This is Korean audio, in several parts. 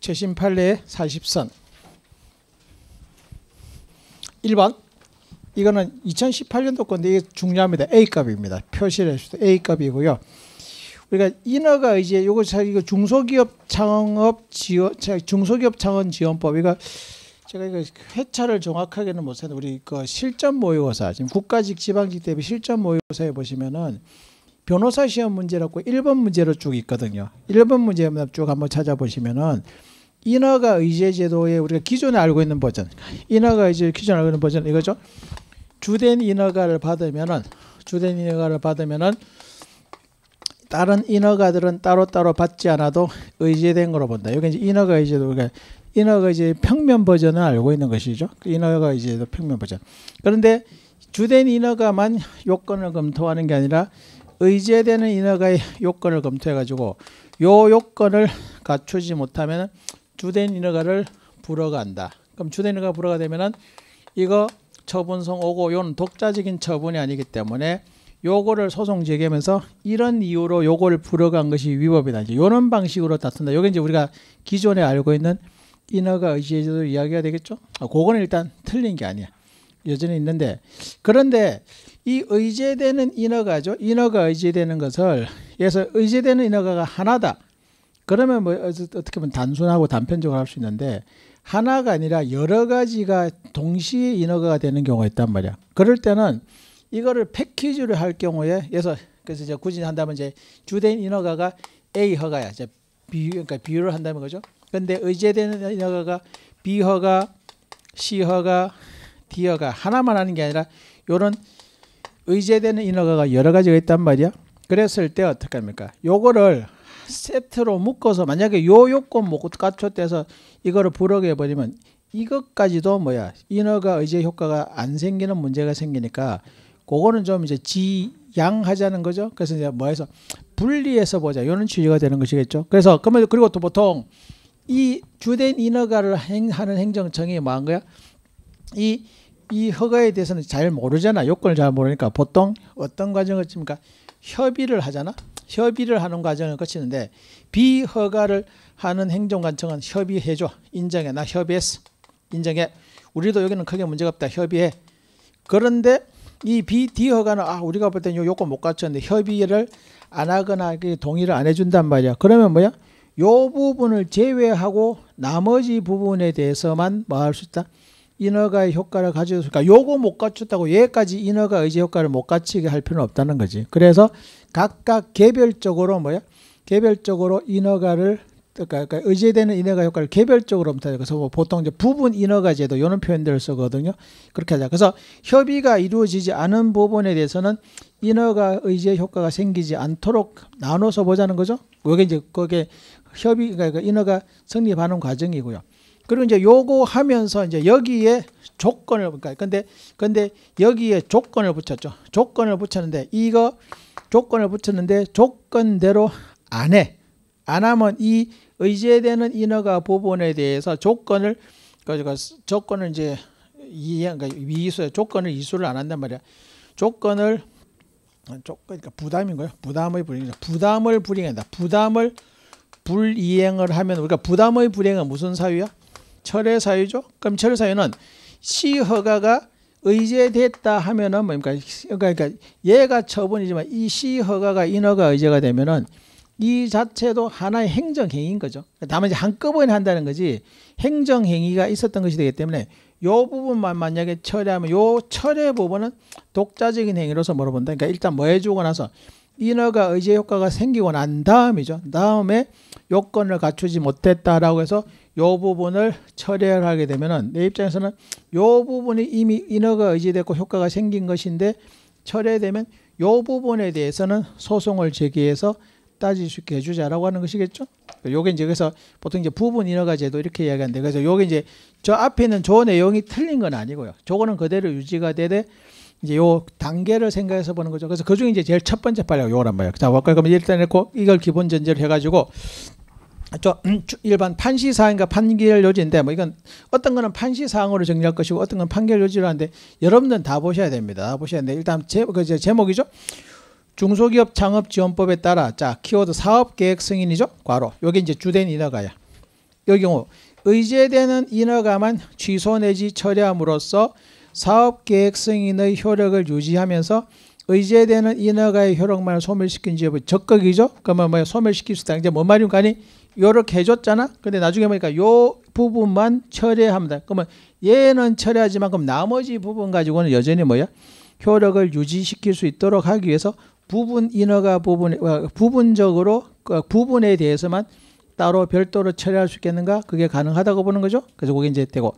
최신 판례 40선 1번 이거는 2018년도 건데 이게 중요합니다. A값입니다. 표시를 해주세요. A값이고요. 우리가 인허가 이제 요거 이거 중소기업 창업 지원 중소기업 창원 지원법 이거 제가 이거 회차를 정확하게는 못했는데 우리 그 실전 모의고사 지금 국가직 지방직 대비 실전 모의고사에 보시면은 변호사 시험 문제라고 1번 문제로 쭉 있거든요. 1번 문제쭉 한번 찾아보시면은 인허가 의제 제도의 우리가 기존에 알고 있는 버전, 인허가 의제 기존에 알고 있는 버전 이거죠. 주된 인허가를 받으면은 주된 인허가를 받으면은 다른 인허가들은 따로따로 받지 않아도 의제된 거로 본다. 여기 이제 인허가 의제도 우리가 그러니까 인허가 이제 평면 버전을 알고 있는 것이죠. 그 인허가 이제 평면 버전. 그런데 주된 인허가만 요건을 검토하는 게 아니라 의제되는 인허가의 요건을 검토해 가지고 요 요건을 갖추지 못하면 주된 인허가를 불허가한다. 그럼 주된 인허가 불허가 되면은 이거 처분성 오고 요는 독자적인 처분이 아니기 때문에 요거를 소송 제기하면서 이런 이유로 요거를 불허한 가 것이 위법이다. 이제 요런 방식으로 다툰다. 요게 이제 우리가 기존에 알고 있는 인허가 의지제도 이야기가 되겠죠? 아, 그거는 일단 틀린 게 아니야. 여전히 있는데 그런데 이 의제되는 인허가죠인허가 의제되는 것을 그래서 의제되는 인허가가 하나다. 그러면 뭐 어떻게 보면 단순하고 단편적으로 할 수 있는데 하나가 아니라 여러 가지가 동시에 인허가가 되는 경우가 있단 말이야. 그럴 때는 이거를 패키지로 할 경우에 그래서 그래서 이제 굳이 한다면 이제 주된 인허가가 A 허가야. 이제 B 그러니까 B를 한다는 거죠. 근데 의제되는 인허가가 B 허가, C 허가, D 허가 하나만 하는 게 아니라 요런 의제되는 인허가가 여러 가지가 있단 말이야. 그랬을 때 어떻게 합니까? 요거를 세트로 묶어서 만약에 요 요건 못 뭐 갖췄대서 이거를 부러게 해버리면 이것까지도 뭐야 인허가 의제 효과가 안 생기는 문제가 생기니까 그거는 좀 이제 지양하자는 거죠. 그래서 이제 뭐해서 분리해서 보자. 요런 취지가 되는 것이겠죠. 그래서 그러면 그리고 또 보통 이 주된 인허가를 행 하는 행정청이 뭐 한 거야? 이이 허가에 대해서는 잘 모르잖아. 요건을 잘 모르니까 보통 어떤 과정을 거칩니까? 협의를 하잖아. 협의를 하는 과정을 거치는데 비허가를 하는 행정관청은 협의해줘. 인정해. 나 협의했어. 인정해. 우리도 여기는 크게 문제가 없다. 협의해. 그런데 이 비디허가는 아 우리가 볼 때는 요 요건 못 갖췄는데 협의를 안 하거나 그 동의를 안 해준단 말이야. 그러면 뭐야? 요 부분을 제외하고 나머지 부분에 대해서만 뭐할수 있다? 인허가의 효과를 가져줬으니까 요거 못 갖췄다고 얘까지 인허가 의지 효과를 못 갖추게 할 필요는 없다는 거지. 그래서 각각 개별적으로 뭐야? 개별적으로 인허가를 그러니까, 그러니까 의제되는 인허가 효과를 개별적으로 못하자. 그래서 뭐 보통 이제 부분 인허가 제도 이런 표현들을 쓰거든요. 그렇게 하자. 그래서 협의가 이루어지지 않은 부분에 대해서는 인허가 의제 효과가 생기지 않도록 나눠서 보자는 거죠. 그게 이제 그게 협의 그러니까 인허가 성립하는 과정이고요. 그리고 이제 요거 하면서 이제 여기에 조건을 그러니까 근데 근데 여기에 조건을 붙였죠. 조건을 붙였는데 이거 조건을 붙였는데 조건대로 안 해. 안 하면 이 의제되는 인허가 부분에 대해서 조건을 그러니까 조건을 이제 이행 그러니까 미수 조건을 이수를 안 한단 말이야. 조건을 조건 그러니까 부담인 거예요. 부담의 불이행. 부담을 불이행한다. 부담을 불이행을 하면 우리가 그러니까 부담의 불이행은 무슨 사유야? 철의 사유죠. 그럼 철의 사유는 시허가가 의제됐다 하면은 뭡니까? 그러니까, 그러니까 얘가 처분이지만 이 시허가가 인허가 의제가 되면은 이 자체도 하나의 행정행위인 거죠. 그러니까 다만 이제 한꺼번에 한다는 거지 행정행위가 있었던 것이 되기 때문에 이 부분만 만약에 철회하면 이 철회 부분은 독자적인 행위로서 물어본다. 그러니까 일단 뭐 해주고 나서 인허가 의제 효과가 생기고 난 다음이죠. 다음에 요건을 갖추지 못했다라고 해서 요 부분을 철회를 하게 되면은 내 입장에서는 요 부분이 이미 인허가 의지됐고 효과가 생긴 것인데 철회되면 요 부분에 대해서는 소송을 제기해서 따질 수 있게 해주자라고 하는 것이겠죠. 요게 이제 그래서 보통 이제 부분 인허가 제도 이렇게 이야기한는데 그래서 요게 이제 저 앞에 있는 저 내용이 틀린 건 아니고요. 저거는 그대로 유지가 되되 이제 요 단계를 생각해서 보는 거죠. 그래서 그 중에 이제 제일 첫 번째 빨리 요거란 말이에요. 자, 아까 그러면 일단 이렇고 이걸 기본 전제로 해가지고 음, 저 일반 판시 사항과 판결 요지인데 뭐 이건 어떤 거는 판시 사항으로 정리할 것이고 어떤 건 판결 요지로 하는데 여러분들은 다 보셔야 됩니다. 다 보셔야 돼. 는 일단 제, 그 제목이죠. 중소기업 창업 지원법에 따라 자 키워드 사업 계획 승인이죠. 과로. 여기 이제 주된 인허가야. 이 경우 의제되는 인허가만 취소 내지 처리함으로써 사업 계획 승인의 효력을 유지하면서 의제되는 인허가의 효력만을 소멸시킨 지역의 적극이죠. 그러면 뭐 소멸시킬 수 있다. 이제 뭔 말인가 니 요를 개줬잖아. 근데 나중에 보니까 요 부분만 철회합니다. 그러면 얘는 철회하지만 그럼 나머지 부분 가지고는 여전히 뭐야? 효력을 유지시킬 수 있도록 하기 위해서 부분 인허가 부분 어, 부분적으로 그 부분에 대해서만 따로 별도로 처리할 수 있겠는가? 그게 가능하다고 보는 거죠. 그래서 그게 이제 되고.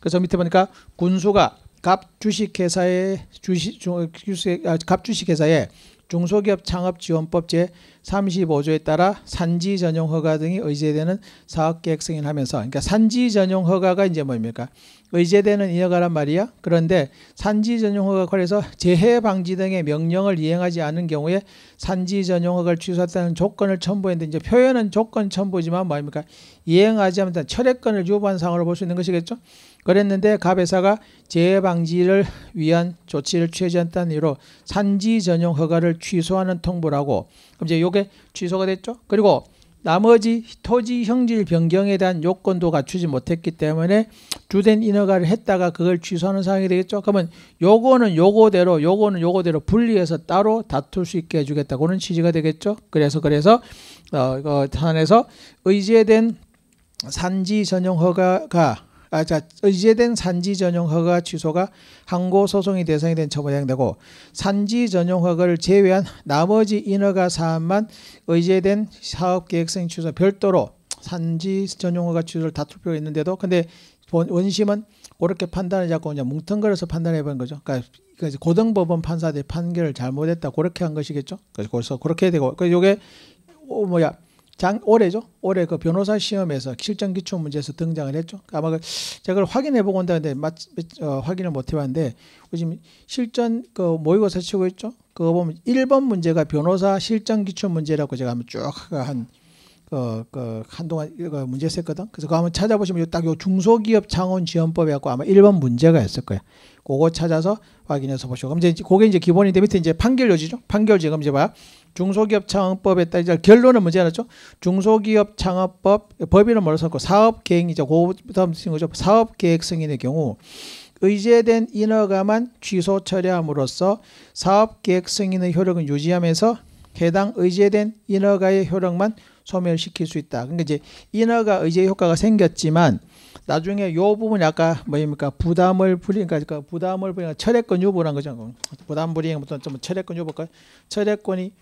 그래서 밑에 보니까 군수가 갑 주식회사의 주식 주식 아, 갑 주식회사의 중소기업 창업지원법 제35조에 따라 산지 전용 허가 등이 의제되는 사업계획 승인하면서 그러니까 산지 전용 허가가 이제 뭡니까? 의제되는 인허가란 말이야. 그런데 산지 전용 허가 관해서 재해 방지 등의 명령을 이행하지 않은 경우에 산지 전용 허가를 취소했다는 조건을 첨부했는데 이제 표현은 조건 첨부지만 뭡니까? 이행하지 않으면 철회권을 유보한 상황으로 볼 수 있는 것이겠죠. 그랬는데 갑회사가 재해 방지를 위한 조치를 취하지않다는 이유로 산지 전용 허가를 취소하는 통보라고 이제 요게 취소가 됐죠. 그리고 나머지 토지 형질 변경에 대한 요건도 갖추지 못했기 때문에 주된 인허가를 했다가 그걸 취소하는 상황이 되겠죠. 그러면 요거는 요거대로 요거는 요거대로 분리해서 따로 다툴 수 있게 해주겠다고는 취지가 되겠죠. 그래서 그래서 어, 어, 그 탄에서 의제된 산지 전용 허가가 아, 자, 의제된 산지 전용 허가 취소가 항고 소송의 대상이 된 처분이 되고 산지 전용 허가를 제외한 나머지 인허가 사안만 의제된 사업 계획성 취소 별도로 산지 전용 허가 취소를 다툴 필요가 있는데도 근데 본 원심은 어렇게 판단을 잡고 그냥 뭉텅거려서 판단해 본 거죠. 그러니까 고등법원 판사들이 판결을 잘못했다 그렇게 한 것이겠죠. 그래서 그렇게 되고 그 요게 어, 뭐야 장, 올해죠. 올해 그 변호사 시험에서 실전 기출 문제에서 등장을 했죠. 그러니까 아마 그, 제가 그걸 확인해 보고 온다는데 맞, 어, 확인을 못 해봤는데 요즘 그 실전 그 모의고사 치고 있죠. 그거 보면 1번 문제가 변호사 실전 기출 문제라고 제가 한번 쭉한 그, 어, 그 한동안 그 문제 였거든 그래서 그거 한번 찾아보시면 딱 요 중소기업 창원 지원법에 갖고 아마 1번 문제가 있을 거야요 그거 찾아서 확인해서 보시고 그럼 이제 그게 이제 기본인데 밑에 이제 판결 요지죠. 판결 지금 이제 봐. 요 중소기업 창업법에 따르자 결론은 뭐지 않았죠? 중소기업 창업법 법인은 뭐로 썼고 사업계획이죠. 그다음 쓴 거죠. 사업계획 승인의 경우 의제된 인허가만 취소 처리함으로써 사업계획 승인의 효력은 유지하면서 해당 의제된 인허가의 효력만 소멸시킬 수 있다. 그러니까 이제 인허가 의제 효과가 생겼지만 나중에 요 부분이 아까 뭐입니까 부담을 불이니까 그러니까 그 부담을 불이니까 철회권 유보란 거죠. 부담 불이행부좀 철회권 유보까 철회권이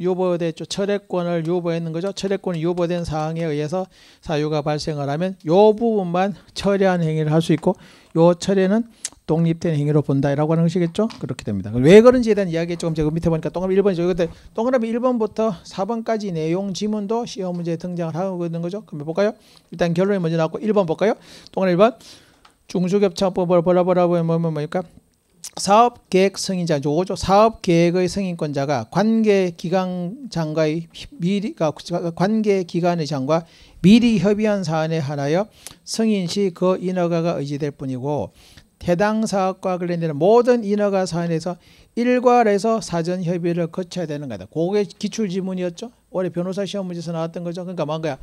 유보됐죠. 철회권을 유보했는 거죠. 철회권이 유보된 사항에 의해서 사유가 발생을 하면 요 부분만 철회한 행위를 할 수 있고 요 철회는 독립된 행위로 본다라고 하는 것이겠죠? 그렇게 됩니다. 왜 그런지에 대한 이야기 조금 제가 밑에 보니까 동그라미 1번이죠. 그때 동그라미 1번부터 4번까지 내용 지문도 시험 문제에 등장을 하고 있는 거죠. 그럼 볼까요? 일단 결론이 먼저 나왔고 1번 볼까요? 동그라미 1번 중소기업창법을 보라보라고 하면 뭡니까? 사업계획 승인자 요거죠. 사업계획의 승인권자가 관계기관장과의 미리 관계기관의장과 미리 협의한 사안에 한하여 승인 시그 인허가가 의지될 뿐이고 해당 사업과 관련된 모든 인허가 사안에서 일괄해서 사전 협의를 거쳐야 되는 거다. 그게 기출 지문이었죠. 올해 변호사 시험 문제에서 나왔던 거죠. 그러니까 뭔가야.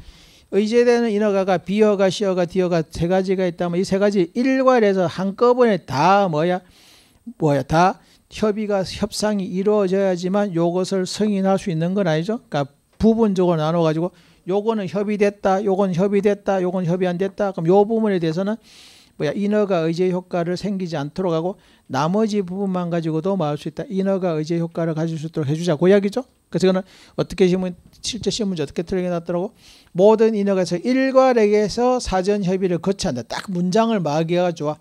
의제되는 인허가가 비허가, 시허가, 디허가 세 가지가 있다면 이 세 가지 일괄해서 한꺼번에 다 뭐야? 뭐야? 다 협의가 협상이 이루어져야지만 요것을 승인할 수 있는 건 아니죠. 그러니까 부분적으로 나눠 가지고 요거는 협의됐다. 요건 협의됐다. 요건 협의 안 됐다. 그럼 요 부분에 대해서는 뭐야 인허가 의제 효과를 생기지 않도록 하고 나머지 부분만 가지고도 막을 수 있다. 인허가 의제 효과를 가질 수 있도록 해주자. 고그 이야기죠. 그래서 이거는 어떻게 시문 실제 시문지 어떻게 틀리게 났더라고 모든 인허가에서 일괄에게서 사전 협의를 거쳐야 한다. 딱 문장을 마기가 좋아.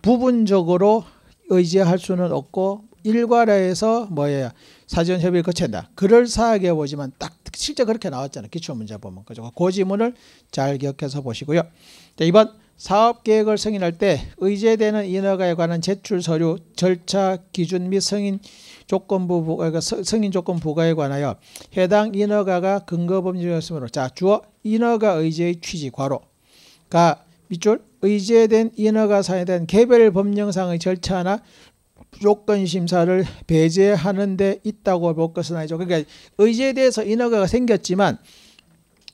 부분적으로 의지할 수는 없고 일괄에서뭐야요 사전 협의를 거친다 그럴싸하게 보지만 딱 실제 그렇게 나왔잖아요 기초 문제 보면 그죠 고지문을 그 잘 기억해서 보시고요 자 이번 사업 계획을 승인할 때 의제되는 인허가에 관한 제출 서류 절차 기준 및 승인 조건부 부가 어, 그러니까 승인 조건 부과에 관하여 해당 인허가가 근거 법률이었으므로 자 주어 인허가 의제의 취지 과로가 밑줄 의제된 인허가 사에 대한 개별 법령상의 절차나 조건 심사를 배제하는 데 있다고 볼 것은 아니죠. 그러니까 의제에 대해서 인허가가 생겼지만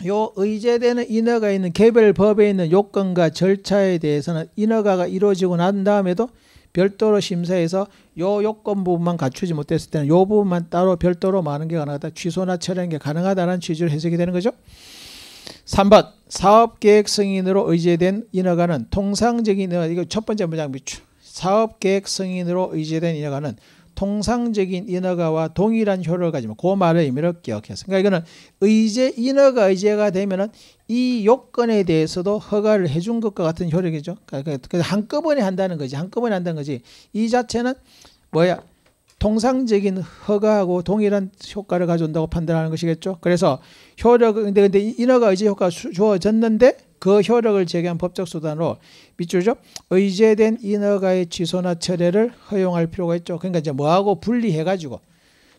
요 의제되는 인허가 있는 개별 법에 있는 요건과 절차에 대해서는 인허가가 이루어지고 난 다음에도 별도로 심사해서 요 요건 부분만 갖추지 못했을 때는 요 부분만 따로 별도로 많은 게 가능하다. 취소나 처리하는 게 가능하다는 취지로 해석이 되는 거죠. 3번 사업계획 승인으로 의제된 인허가는 통상적인 인허가 이거 첫 번째 문장 밑줄 사업계획 승인으로 의제된 인허가는 통상적인 인허가와 동일한 효력을 가지면 그 말의 의미를 기억해서 그러니까 이거는 의제 인허가 의제가 되면은 이 요건에 대해서도 허가를 해준 것과 같은 효력이죠. 그러니까 그 한꺼번에 한다는 거지 한꺼번에 한다는 거지 이 자체는 뭐야 통상적인 허가하고 동일한 효과를 가져온다고 판단하는 것이겠죠. 그래서 효력 근데 근데 인허가 의제 효과가 주어졌는데 그 효력을 제기한 법적 수단으로 밑줄죠 의제된 인허가의 취소나 철회를 허용할 필요가 있죠. 그러니까 이제 뭐하고 분리해가지고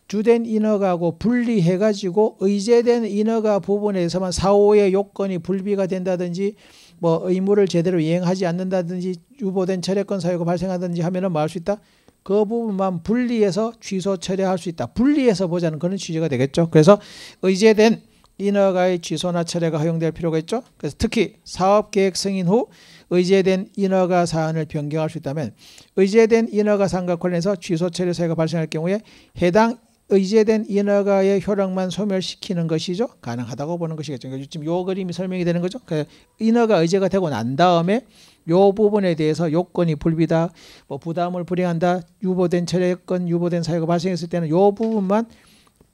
주된 인허가하고 분리해가지고 의제된 인허가 부분에서만 사후의 요건이 불비가 된다든지 뭐 의무를 제대로 이행하지 않는다든지 유보된 철회권 사유가 발생하든지 하면은 뭐할수 있다? 그 부분만 분리해서 취소 철회할 수 있다. 분리해서 보자는 그런 취지가 되겠죠. 그래서 의제된 인허가의 취소나 철회가 허용될 필요가 있죠. 그래서 특히 사업계획 승인 후 의제된 인허가 사안을 변경할 수 있다면 의제된 인허가 사안과 관련해서 취소 철회 사유가 발생할 경우에 해당 의제된 인허가의 효력만 소멸시키는 것이죠. 가능하다고 보는 것이겠죠. 그러니까 지금 요 그림이 설명이 되는 거죠. 그 인허가 의제가 되고 난 다음에 요 부분에 대해서 요건이 불비다, 뭐 부담을 불행한다, 유보된 철회권, 유보된 사유가 발생했을 때는 요 부분만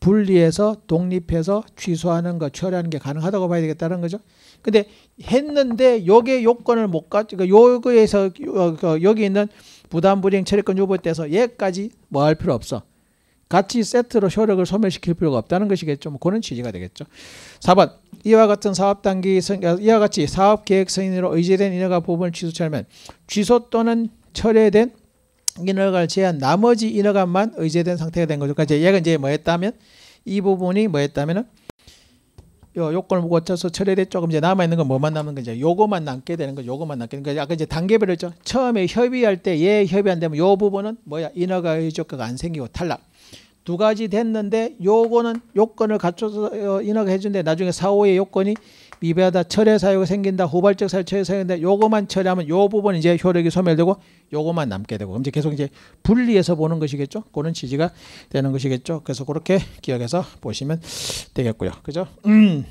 분리해서 독립해서 취소하는 거 처리하는 게 가능하다고 봐야 되겠다는 거죠. 근데 했는데 요게 요건을 못 가지고 그러니까 요거에서 어, 그 여기 있는 부담 불이행 처리권 유보 해서 얘까지 뭐 할 필요 없어. 같이 세트로 효력을 소멸시킬 필요가 없다는 것이겠죠. 뭐 그런 취지가 되겠죠. 4번 이와 같은 사업 단기 아, 이와 같이 사업 계획 승인으로 의제된 인허가 부분을 취소 처리하면 취소 또는 철회된 인허가를 제한 나머지 인허가만 의제된 상태가 된 거죠. 그러니까 얘가 이제 뭐 했다면 이 부분이 뭐 했다면은 요 요건을 거쳐서 처리됐 조금 이제 남아 있는 건 뭐만 남는 거죠? 요거만 남게 되는 거 요거만 남게 되는 거죠. 아까 이제 단계별로 했죠. 처음에 협의할 때 얘 협의 안 되면 요 부분은 뭐야? 인허가 의조가안 생기고 탈락. 두 가지 됐는데 요거는 요건을 갖춰서 어, 인허가 해준데 나중에 사 5의 요건이 미배하다 철의 사유가 생긴다 호발적 사유 철의 사유인데 요거만 처리하면 요 부분 이제 효력이 소멸되고 요거만 남게 되고 그럼 이제 계속 이제 분리해서 보는 것이겠죠 그런 취지가 되는 것이겠죠 그래서 그렇게 기억해서 보시면 되겠고요 그죠 음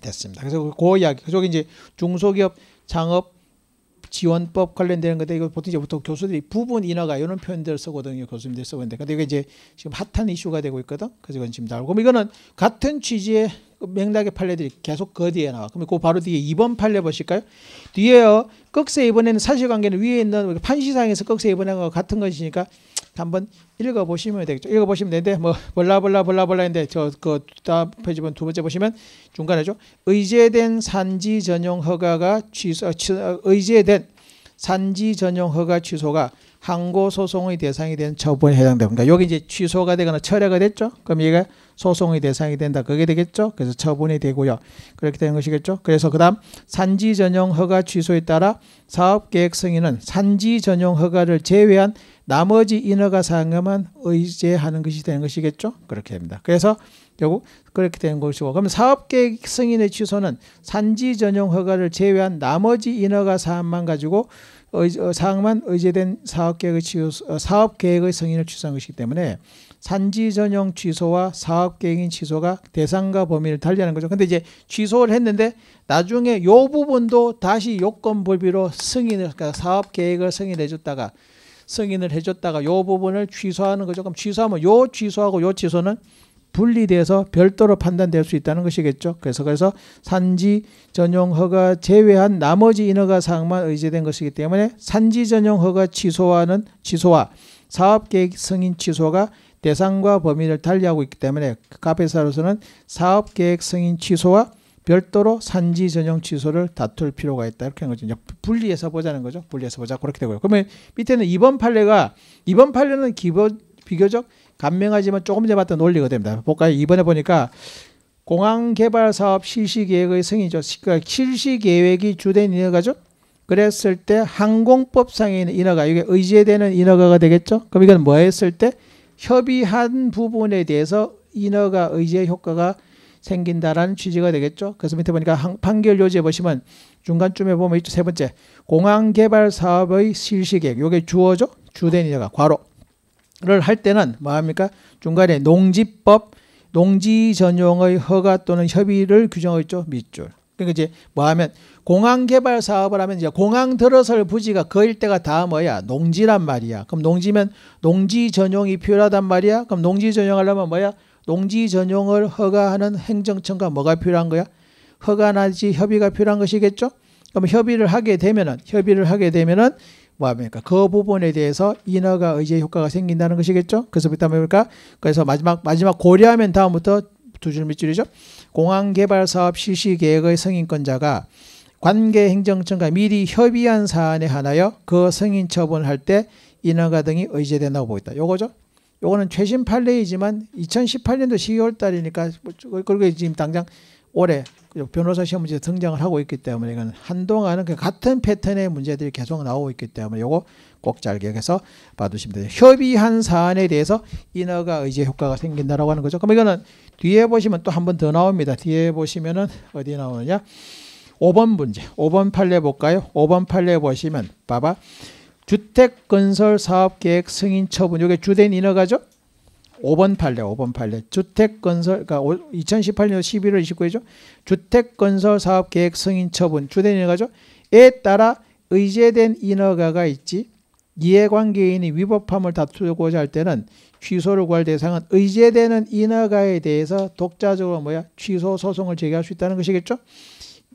됐습니다 그래서 그 이야기 그쪽 이제 중소기업 창업 지원법 관련되는 것들 이거 보통 이제 보통 교수들이 부분 인허가 이런 표현들을 쓰거든요. 교수님들이 쓰고 있는데 근데 이게 이제 지금 핫한 이슈가 되고 있거든. 그래서 이건 지금 나오고 이거는 같은 취지의 맥락의 판례들이 계속 그 뒤에 나와. 그러면 그 바로 뒤에 2번 판례 보실까요? 뒤에요. 꺽쇠 이번에는 사실관계는 위에 있는 판시상에서 꺽쇠 이번과 같은 것이니까 한번 읽어보시면 되겠죠. 읽어보시면 되는데 뭐 벌라벌라 벌라벌라인데 저 그 다음 페이지 두 번째 보시면 중간에죠. 의제된 산지 전용 허가가 취소 어, 취, 어, 의제된 산지 전용 허가 취소가 항고 소송의 대상이 된 처분에 해당됩니다. 여기 이제 취소가 되거나 철회가 됐죠. 그럼 얘가 소송의 대상이 된다. 그게 되겠죠? 그래서 처분이 되고요. 그렇게 되는 것이겠죠? 그래서 그다음 산지 전용 허가 취소에 따라 사업 계획 승인은 산지 전용 허가를 제외한 나머지 인허가 사항에만 의제하는 것이 되는 것이겠죠? 그렇게 됩니다. 그래서 결국 그렇게 되는 것이고 그럼 사업계획 승인의 취소는 산지 전용 허가를 제외한 나머지 인허가 사항만 가지고 의, 어, 사항만 의제된 사업계획의 취소, 어, 사업계획의 승인을 취소한 것이기 때문에 산지 전용 취소와 사업 계획인 취소가 대상과 범위를 달리하는 거죠. 근데 이제 취소를 했는데 나중에 요 부분도 다시 요건 불비로 승인을 그러니까 사업 계획을 승인해 줬다가 승인을 해 줬다가 요 부분을 취소하는 거죠. 그럼 취소하면 요 취소하고 요 취소는 분리돼서 별도로 판단될 수 있다는 것이겠죠. 그래서 그래서 산지 전용 허가 제외한 나머지 인허가 사항만 의제된 것이기 때문에 산지 전용 허가 취소와는 취소와 사업 계획 승인 취소가 대상과 범위를 달리하고 있기 때문에 카페사로서는 사업계획 승인 취소와 별도로 산지 전용 취소를 다툴 필요가 있다. 이렇게 한 거죠. 분리해서 보자는 거죠. 분리해서 보자. 그렇게 되고요. 그러면 밑에는 이번 판례가, 이번 판례는 기본, 비교적 간명하지만 조금 잡았던 논리가 됩니다. 볼까요? 이번에 보니까 공항개발사업 실시계획의 승인이죠. 그 실시계획이 주된 인허가죠. 그랬을 때 항공법상에 있는 인허가, 이게 의제되는 인허가가 되겠죠. 그럼 이건 뭐 했을 때? 협의한 부분에 대해서 인허가 의제 효과가 생긴다라는 취지가 되겠죠. 그래서 밑에 보니까 판결 요지에 보시면 중간쯤에 보면 이쪽 세 번째 공항 개발 사업의 실시 계획 요게 주어죠. 주된 인허가 과로를 할 때는 뭐합니까? 중간에 농지법 농지 전용의 허가 또는 협의를 규정했죠. 밑줄. 그러니까 이제 뭐 하면 공항 개발 사업을 하면 이제 공항 들어설 부지가 그 일대가 다 뭐야 농지란 말이야. 그럼 농지면 농지 전용이 필요하단 말이야. 그럼 농지 전용하려면 뭐야 농지 전용을 허가하는 행정청과 뭐가 필요한 거야? 허가나지 협의가 필요한 것이겠죠. 그럼 협의를 하게 되면은 협의를 하게 되면은 뭐 합니까? 그 부분에 대해서 인허가 의제 효과가 생긴다는 것이겠죠. 그래서 그다음에 그까 그래서 마지막 마지막 고려하면 다음부터 두줄 밑줄이죠. 공항개발사업 실시계획의 승인권자가 관계행정청과 미리 협의한 사안에 한하여 그 승인 처분할 때 인허가 등이 의제된다고 보겠다. 요거죠? 요거는 최신 판례이지만 2018년도 12월 달이니까 뭐 그리고 지금 당장 올해 변호사 시험 문제 등장을 하고 있기 때문에 이건 한동안은 그 같은 패턴의 문제들이 계속 나오고 있기 때문에 요거 꼭 잘 기억해서 봐두시면 돼요. 협의한 사안에 대해서 인허가 의제 효과가 생긴다라고 하는 거죠. 그럼 이거는 뒤에 보시면 또 한 번 더 나옵니다. 뒤에 보시면은 어디 나오느냐? 5번 문제. 5번 판례 볼까요? 5번 판례 보시면 봐봐. 주택 건설 사업 계획 승인 처분. 요게 주된 인허가죠? 5번 판례, 5번 판례. 주택 건설 그러니까 2018년 11월 29일이죠. 주택 건설 사업 계획 승인 처분 주된 인허가죠? 에 따라 의제된 인허가가 있지. 이해관계인이 위법함을 다투고자 할 때는 취소를 구할 대상은 의제되는 인허가에 대해서 독자적으로 뭐야 취소 소송을 제기할 수 있다는 것이겠죠.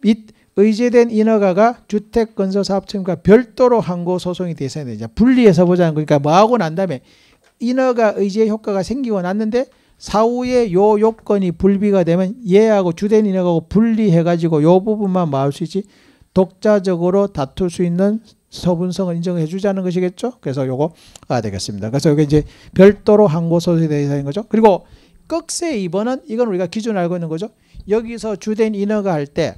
및 의제된 인허가가 주택 건설 사업체과 별도로 항고 소송이 대상이 되자 분리해서 보자는 거니까 뭐하고 난 다음에 인허가 의제 효과가 생기고 났는데 사후에 요 요건이 불비가 되면 얘하고 주된 인허가하고 분리해가지고 요 부분만 마을 수 있지 독자적으로 다툴 수 있는 서분성을 인정해 주자는 것이겠죠. 그래서 요거 아 되겠습니다. 그래서 이게 이제 별도로 항고소송에 대해서인 거죠. 그리고 끝세 2번은 이건 우리가 기준 알고 있는 거죠. 여기서 주된 인허가 할 때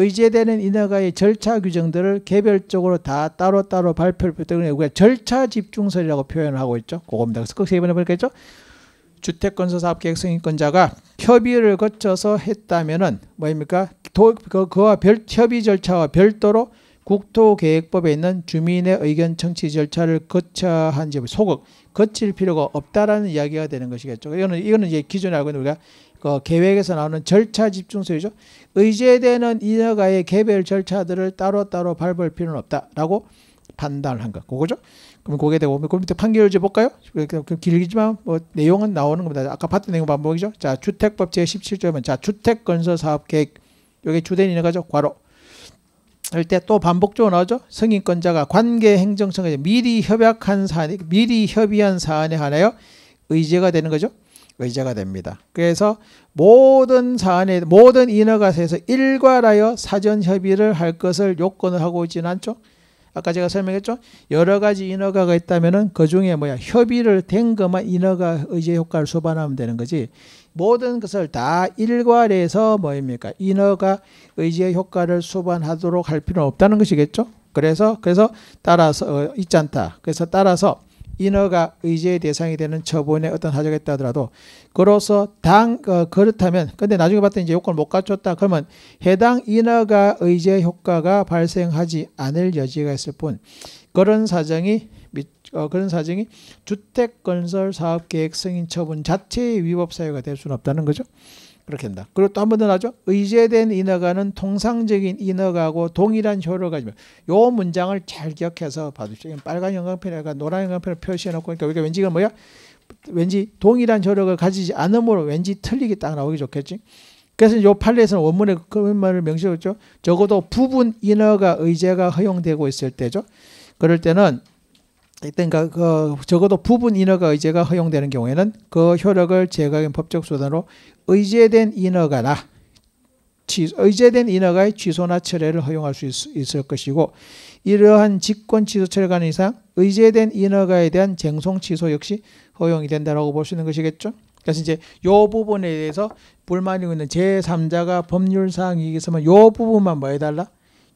의제되는 인허가의 절차 규정들을 개별적으로 다 따로따로 발표를 때문에 우리가 절차 집중설이라고 표현을 하고 있죠. 그겁니다. 그래서 끝세 2번에 볼니죠 주택건설사업계획 승인권자가 협의를 거쳐서 했다면은 뭐입니까? 도, 그, 그와 별 협의 절차와 별도로 국토계획법에 있는 주민의 의견 청취 절차를 거쳐야 한 지역 소극 거칠 필요가 없다라는 이야기가 되는 것이겠죠. 이거는 이거는 이제 기존에 알고 있는 우리가 그 계획에서 나오는 절차 집중소유죠. 의제되는 인허가의 개별 절차들을 따로따로 밟을 필요는 없다라고 판단한 것. 그거죠. 그럼 거기에 대해 보면 그 밑에 판결제 볼까요? 길지만 뭐 내용은 나오는 겁니다. 아까 봤던 내용 반복이죠. 자, 주택법 제 17조면 자, 주택 건설 사업 계획 여기 주된 인허가죠. 과로 할때또 반복적으로 나오죠. 승인권자가 관계 행정청에 미리 협약한 사안, 미리 협의한 사안에 한하여 의제가 되는 거죠. 의제가 됩니다. 그래서 모든 사안에 모든 인허가서에서 일괄하여 사전 협의를 할 것을 요건을 하고 있지는 않죠. 아까 제가 설명했죠. 여러 가지 인허가가 있다면은 그 중에 뭐야 협의를 된 것만 인허가 의제 효과를 수반하면 되는 거지. 모든 것을 다 일괄해서 뭐입니까? 인어가 의지의 효과를 수반하도록 할 필요는 없다는 것이겠죠? 그래서 그래서 따라서 어, 있지 않다. 그래서 따라서 인어가 의지의 대상이 되는 처분에 어떤 하자가 있다 하더라도 그로서 당 어, 그렇다면 근데 나중에 봤더니 이제 요건을 못 갖췄다 그러면 해당 인어가 의지의 효과가 발생하지 않을 여지가 있을 뿐 그런 사정이 어, 그런 사정이 주택건설 사업계획 승인 처분 자체의 위법 사유가 될 수는 없다는 거죠. 그렇게 된다. 그리고 또 한 번 더 나죠. 의제된 인허가는 통상적인 인허가고 동일한 효력을 가지며 요 문장을 잘 기억해서 봐주시오 빨간 형광펜에가 노란 형광펜을 표시해놓고 그러니까 우리가 왠지 이건 뭐야? 왠지 동일한 효력을 가지지 않으므로 왠지 틀리게 딱 나오기 좋겠지. 그래서 요 판례에서는 원문에 그런 말을 명시했죠. 적어도 부분 인허가 의제가 허용되고 있을 때죠. 그럴 때는 그러니까 그 적어도 부분 인허가 의제가 허용되는 경우에는 그 효력을 제거하는 법적 수단으로 의제된 인허가나 의제된 인허가의 취소나 철회를 허용할 수 있, 을 것이고 이러한 직권 취소 철회가 이상 의제된 인허가에 대한 쟁송 취소 역시 허용이 된다라고 볼 수 있는 것이겠죠. 그래서 이제 요 부분에 대해서 불만이 있는 제3자가 법률사이 있으면 요 부분만 뭐 해달라?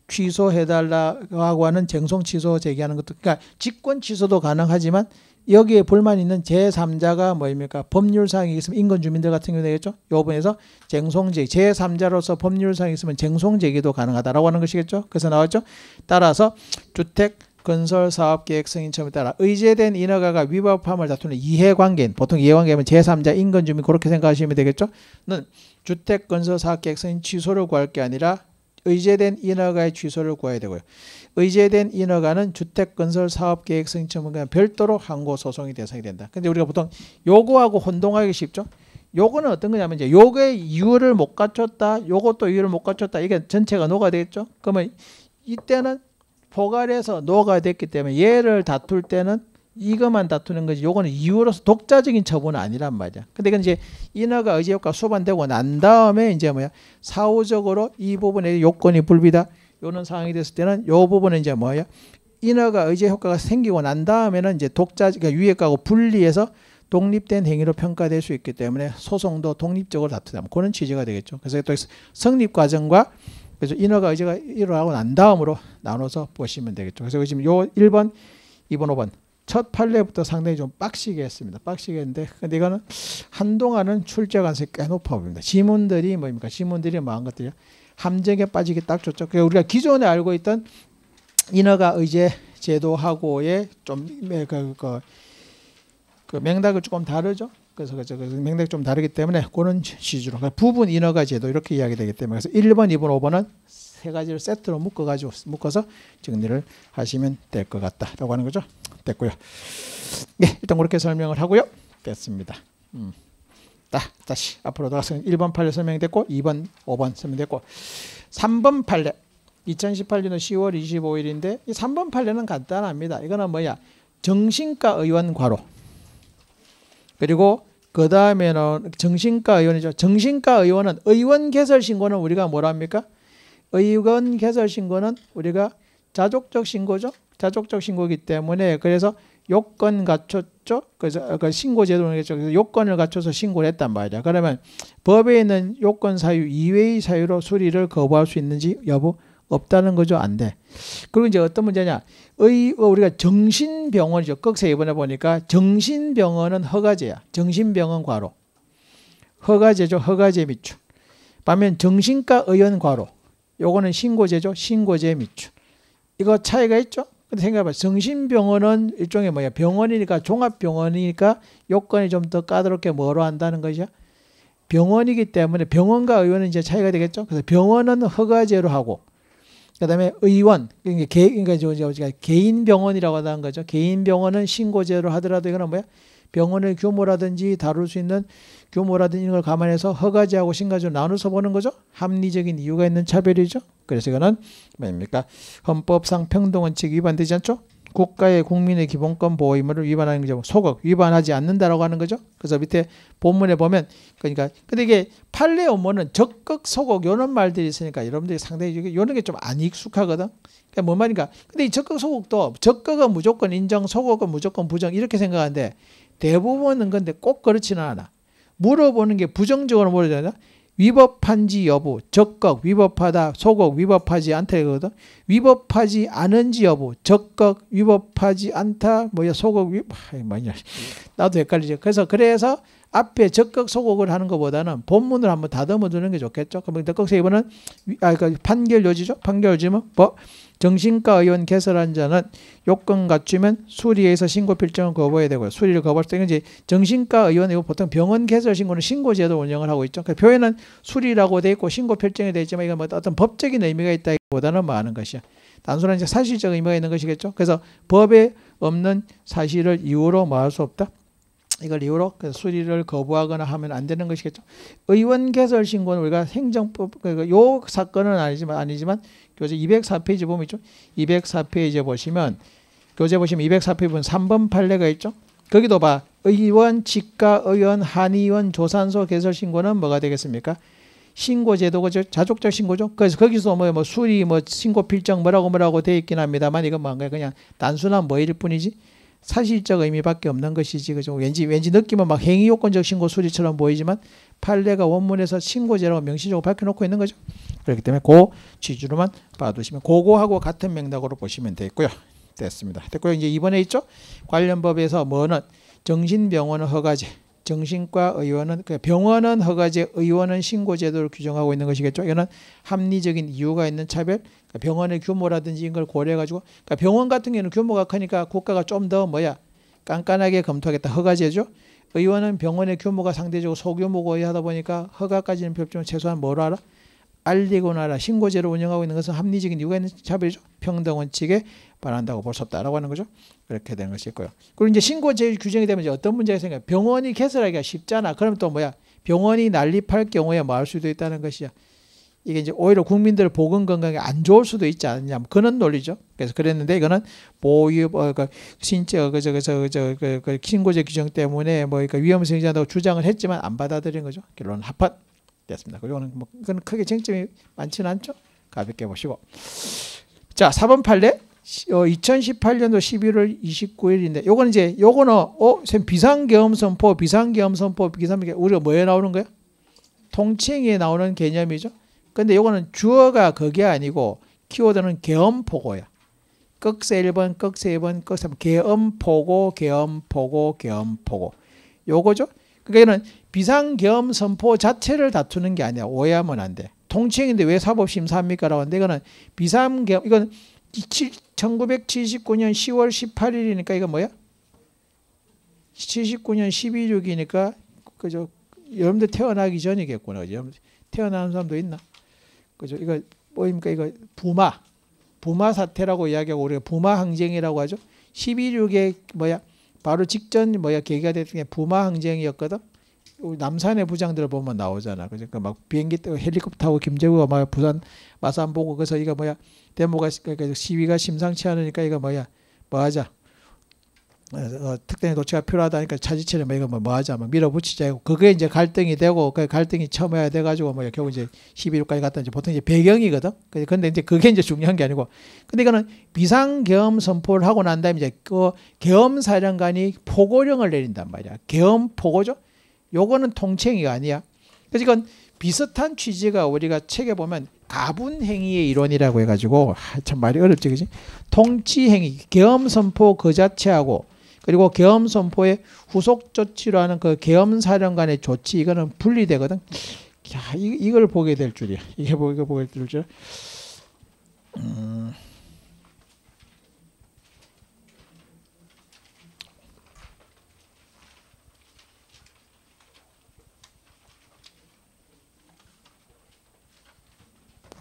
취소해달라고 하는 쟁송 취소 제기하는 것도 그러니까 직권 취소도 가능하지만 여기에 불만 있는 제3자가 뭐입니까? 법률상에 있으면 인근주민들 같은 경우 되겠죠? 요번에서 쟁송제기, 제3자로서 법률상에 있으면 쟁송제기도 가능하다라고 하는 것이겠죠? 그래서 나왔죠? 따라서 주택, 건설, 사업, 계획, 승인 처음에 따라 의제된 인허가가 위법함을 다투는 이해관계인, 보통 이해관계면 제3자, 인근주민 그렇게 생각하시면 되겠죠? 는 주택, 건설, 사업, 계획, 승인 취소를 구할 게 아니라 의제된 인허가의 취소를 구해야 되고요. 의제된 인허가는 주택건설 사업계획 승인처분과 별도로 항고소송이 대상이 된다. 근데 우리가 보통 요거하고 혼동하기 쉽죠. 요거는 어떤 거냐면 이제 요거의 이유를 못 갖췄다. 요것도 이유를 못 갖췄다. 이게 전체가 노가 되겠죠. 그러면 이때는 포괄해서 노가 됐기 때문에 얘를 다툴 때는 이것만 다투는 거지. 요거는 이유로서 독자적인 처분은 아니란 말이야. 근데 이건 이제 인허가 의제효과 수반되고 난 다음에 이제 뭐야 사후적으로 이 부분에 요건이 불비다. 요런 상황이 됐을 때는 요 부분은 이제 뭐야 인허가 의제효과가 생기고 난 다음에는 이제 독자 그러니까 위에 거하고 분리해서 독립된 행위로 평가될 수 있기 때문에 소송도 독립적으로 다투다. 그런 취지가 되겠죠. 그래서 또 성립 과정과 그래서 인허가 의제가 일어나고 난 다음으로 나눠서 보시면 되겠죠. 그래서 지금 요 1번, 2번, 5번 첫 판례부터 상당히 좀 빡시게 했습니다. 빡시게 했는데 근데 이거는 한동안은 출제 가능성이 꽤 높아 보입니다. 지문들이 뭡니까? 지문들이 뭐한 것들이 요 함정에 빠지기 딱 좋죠. 그러니까 우리가 기존에 알고 있던 인허가 의제 제도하고의 좀 그, 그, 그, 그 맥락을 조금 다르죠. 그래서 그래서 맥락이 좀 다르기 때문에 그런 시주로 그러니까 부분 인허가 제도 이렇게 이야기되기 때문에 그래서 1번, 2번, 5번은 세 가지를 세트로 묶어 가지고 묶어서 정리를 하시면 될 것 같다라고 하는 거죠. 됐고요. 네, 일단 그렇게 설명을 하고요. 됐습니다. 음. 다, 다시 앞으로 나가서 1번 판례 설명됐고 2번, 5번 설명됐고 3번 판례 2018년 10월 25일인데 이 3번 판례는 간단합니다. 이거는 뭐야? 정신과 의원 과로 그리고 그 다음에는 정신과 의원이죠. 정신과 의원은 의원 개설 신고는 우리가 뭐랍니까? 의건 개설 신고는 우리가 자족적 신고죠. 자족적 신고이기 때문에 그래서 요건 갖췄죠. 그래서 어, 그 신고 제도는 그래서 요건을 갖춰서 신고를 했단 말이야. 그러면 법에 있는 요건 사유 이외의 사유로 수리를 거부할 수 있는지 여부 없다는 거죠. 안 돼. 그리고 이제 어떤 문제냐. 의, 어, 우리가 정신병원이죠. 꺽세 이번에 보니까 정신병원은 허가제야. 정신병원 과로. 허가제죠. 허가제 미축. 반면 정신과 의원 과로. 요거는 신고제죠. 신고제에 미춘. 이거 차이가 있죠? 근데 생각해봐. 정신병원은 일종의 뭐야? 병원이니까 종합병원이니까 요건이 좀 더 까다롭게 뭐로 한다는 거죠. 병원이기 때문에 병원과 의원은 이제 차이가 되겠죠. 그래서 병원은 허가제로 하고 그다음에 의원 그러니까 개 그러니까 개인 병원이라고 하는 거죠. 개인 병원은 신고제로 하더라도 이거는 뭐야? 병원의 규모라든지 다룰 수 있는 규모라든지 이런 걸 감안해서 허가제하고 신가제로 나눠서 보는 거죠. 합리적인 이유가 있는 차별이죠. 그래서 이거는 뭡니까? 헌법상 평등 원칙 위반되지 않죠? 국가의 국민의 기본권 보호 의무를 위반하는 거죠. 소극 위반하지 않는다라고 하는 거죠. 그래서 밑에 본문에 보면 그러니까 근데 이게 판례 업무는 적극 소극 이런 말들이 있으니까 여러분들이 상당히 이런 게 좀 안 익숙하거든. 그러니까 뭔 말인가? 근데 이 적극 소극도 적극은 무조건 인정, 소극은 무조건 부정 이렇게 생각하는데 대부분은 근데 꼭 그렇지는 않아. 물어보는 게 부정적으로 물어잖아 위법한지 여부, 적극 위법하다, 소극 위법하지 않다 이거거든. 위법하지 않은지 여부, 적극 위법하지 않다, 뭐야 소극 위법, 뭐냐. 나도 헷갈리죠. 그래서 그래서 앞에 적극 소극을 하는 것보다는 본문을 한번 다듬어 두는 게 좋겠죠. 그러 적극세 이번은 아, 그러니까 판결 요지죠. 판결 요지면 뭐 정신과 의원 개설한 자는 요건 갖추면 수리에서 신고 필증을 거부해야 되고요. 수리를 거부할 때는 이제 정신과 의원이 보통 병원 개설 신고는 신고제도 운영을 하고 있죠. 그 그러니까 표현은 수리라고 돼 있고 신고 필증이 돼 있지만 이건 뭐 어떤 법적인 의미가 있다기보다는 많은 것이야. 단순한 이제 사실적 의미가 있는 것이겠죠. 그래서 법에 없는 사실을 이유로 말할 수 없다. 이걸 이유로 그 수리를 거부하거나 하면 안 되는 것이겠죠. 의원 개설 신고는 우리가 행정법 그요 그, 사건은 아니지만 아니지만 교재 204페이지 보면 있죠. 204페이지에 보시면 교재 보시면 204페이지 보면 3번 판례가 있죠. 거기도 봐. 의원, 직가 의원, 한의원, 조산소 개설 신고는 뭐가 되겠습니까? 신고 제도가 자족적 신고죠. 그래서 거기서 뭐, 뭐 수리, 뭐 신고 필적 뭐라고 뭐라고 돼 있긴 합니다만 이건 뭔가 뭐 그냥 단순한 뭐일 뿐이지 사실적 의미밖에 없는 것이지 그죠 뭐 왠지 왠지 느낌은 막 행위 요건적 신고 수리처럼 보이지만 판례가 원문에서 신고죄라고 명시적으로 밝혀놓고 있는 거죠 그렇기 때문에 그 취지로만 봐두시면 고거하고 같은 맥락으로 보시면 되겠고요 됐습니다 됐고요 이제 이번에 있죠 관련 법에서 뭐는 정신병원 허가제 정신과 의원은 그 병원은 허가제, 의원은 신고 제도를 규정하고 있는 것이겠죠. 이거는 합리적인 이유가 있는 차별. 그러니까 병원의 규모라든지 이걸 고려해 가지고 그러니까 병원 같은 경우는 규모가 크니까 국가가 좀 더 뭐야 깐깐하게 검토하겠다 허가제죠. 의원은 병원의 규모가 상대적으로 소규모고 하다 보니까 허가까지는 필요 없지 최소한 뭐라 알아? 알리고나라신고제를 운영하고 있는 것은 합리적인 이유가 있는 차별이죠. 평등 원칙에 반한다고 볼 수 없다라고 하는 거죠. 그렇게 되는 것이고요. 있 그리고 이제 신고제 규정이 되면 이제 어떤 문제가 생겨요? 병원이 개설하기가 쉽잖아. 그럼 또 뭐야? 병원이 난립할 경우에 마을 수도 있다는 것이야. 이게 이제 오히려 국민들 보건 건강에 안 좋을 수도 있지 않느냐. 그런 논리죠. 그래서 그랬는데 이거는 보육 유 어, 그 신체 어, 그저그저그저 그 그, 그, 그, 신고제 규정 때문에 뭐 그러니까 위험성이 있다고 주장을 했지만 안 받아들인 거죠. 결론은 합판 됐습니다. 그리고는 뭐 그건 크게 쟁점이 많지는 않죠. 가볍게 보시고 자 4번 판례 어, 2018년도 11월 29일인데 요건 이제 요거는 어 비상계엄선포 비상계엄선포 비상계 우리가 뭐에 나오는 거야? 통칭에 나오는 개념이죠. 근데 요거는 주어가 그게 아니고 키워드는 계엄포고야. 꺽세 1번, 꺽세 2번, 꺽세 3번. 계엄포고, 계엄포고, 계엄포고. 요거죠? 그러니까 얘는 비상겸 선포 자체를 다투는 게 아니야. 오해하면 안 돼. 통칭인데왜 사법심사합니까? 라고 하는데 이거는 비상겸엄 이건 1979년 10월 18일이니까 이거 뭐야? 79년 12.6이니까 그죠? 여러분들 태어나기 전이겠구나. 그죠? 태어나는 사람도 있나? 그죠? 이거 뭐입니까? 이거 부마. 부마 사태라고 이야기하고 우리가 부마 항쟁이라고 하죠. 12.6의 뭐야? 바로 직전 뭐야? 계기가 됐던 게 부마 항쟁이었거든. 남산의 부장들 보면 나오잖아. 그러니까 막 비행기 타고 헬리콥터 타고 김재우가 막 부산 마산 보고 그래서 이거 뭐야 데모가 그러니까 시위가 심상치 않으니까 이거 뭐야 뭐하자 어, 특단의 도치가 필요하다니까 차지체를 뭐 이거 뭐, 하자 막 밀어붙이자 고 그게 이제 갈등이 되고 그 갈등이 첨예가 돼가지고 뭐 결국 이제 11호까지 갔다 이제 보통 이제 배경이거든. 근데 이제 그게 이제 중요한 게 아니고 근데 이거는 비상계엄 선포를 하고 난 다음에 이제 그 계엄 사령관이 포고령을 내린단 말이야. 계엄 포고죠. 요거는 통칭이가 아니야. 그래서 이건 비슷한 취지가 우리가 책에 보면 가분행위의 이론이라고 해가지고 참 말이 어렵지 그지? 통치행위, 계엄선포 그 자체하고 그리고 계엄선포의 후속조치로 하는 그 계엄사령관의 조치 이거는 분리되거든. 야, 이, 이걸 보게 될 줄이야. 이게 보게 보게 될 줄. 음.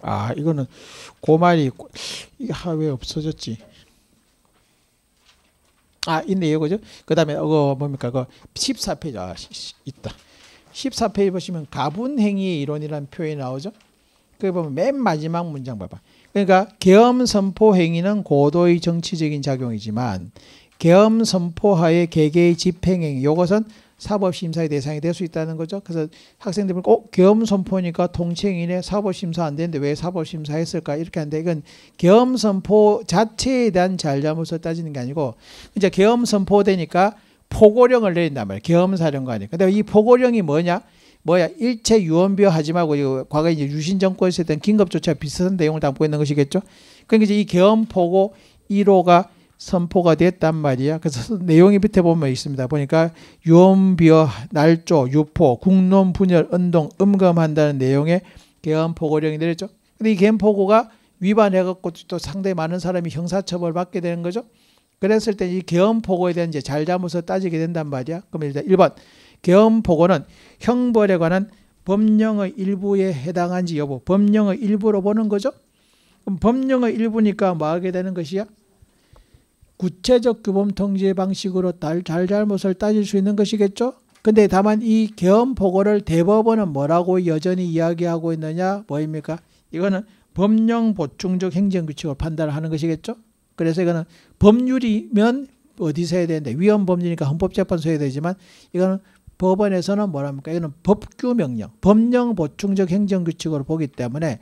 아 이거는 고말이 하왜 없어졌지? 아 있네요 그죠? 그 다음에 어 뭡니까 그 14페이지 아 있다 14페이지 보시면 가분행위 이론이라는 표현이 나오죠? 그 보면 맨 마지막 문장 봐봐 그러니까 계엄 선포 행위는 고도의 정치적인 작용이지만 계엄 선포하에 개개의 집행행위 이것은 사법심사의 대상이 될 수 있다는 거죠. 그래서 학생들은 꼭 어, 계선포니까동체이네 사법심사 안 되는데 왜 사법심사 했을까 이렇게 하는데 이건 겸선포 자체에 대한 잘잘못을 따지는 게 아니고 이제 겸선포 되니까 포고령을 내린단 말이에요. 겸사령관이 근데 이 포고령이 뭐냐? 뭐야 일체 유언비어 하지 말고 이거 과거 이제 유신 정권에서 했던 긴급조치와 비슷한 내용을 담고 있는 것이겠죠. 그러니까 이제 이겸 포고 1호가 선포가 됐단 말이야. 그래서 내용이 밑에 보면 있습니다. 보니까 유언비어, 날조, 유포, 국론 분열, 운동, 음감한다는 내용의 개헌포고령이 내렸죠. 근데 이 개헌포고가 위반해갖고 또 상당히 많은 사람이 형사처벌 받게 되는 거죠. 그랬을 때 이 개헌포고에 대한 이제 잘잘못을 따지게 된단 말이야. 그러면 일단 1번 개헌포고는 형벌에 관한 법령의 일부에 해당한지 여부, 법령의 일부로 보는 거죠. 그럼 법령의 일부니까 뭐 하게 되는 것이야? 구체적 규범 통제 방식으로 잘잘못을 따질 수 있는 것이겠죠? 근데 다만 이 개헌 보고를 대법원은 뭐라고 여전히 이야기하고 있느냐? 뭐입니까? 이거는 법령 보충적 행정 규칙을 판단을 하는 것이겠죠? 그래서 이거는 법률이면 어디서 해야 되는데 위헌 법률이니까 헌법재판소에 되지만 이거는 법원에서는 뭐랍니까? 이거는 법규 명령, 법령 보충적 행정 규칙으로 보기 때문에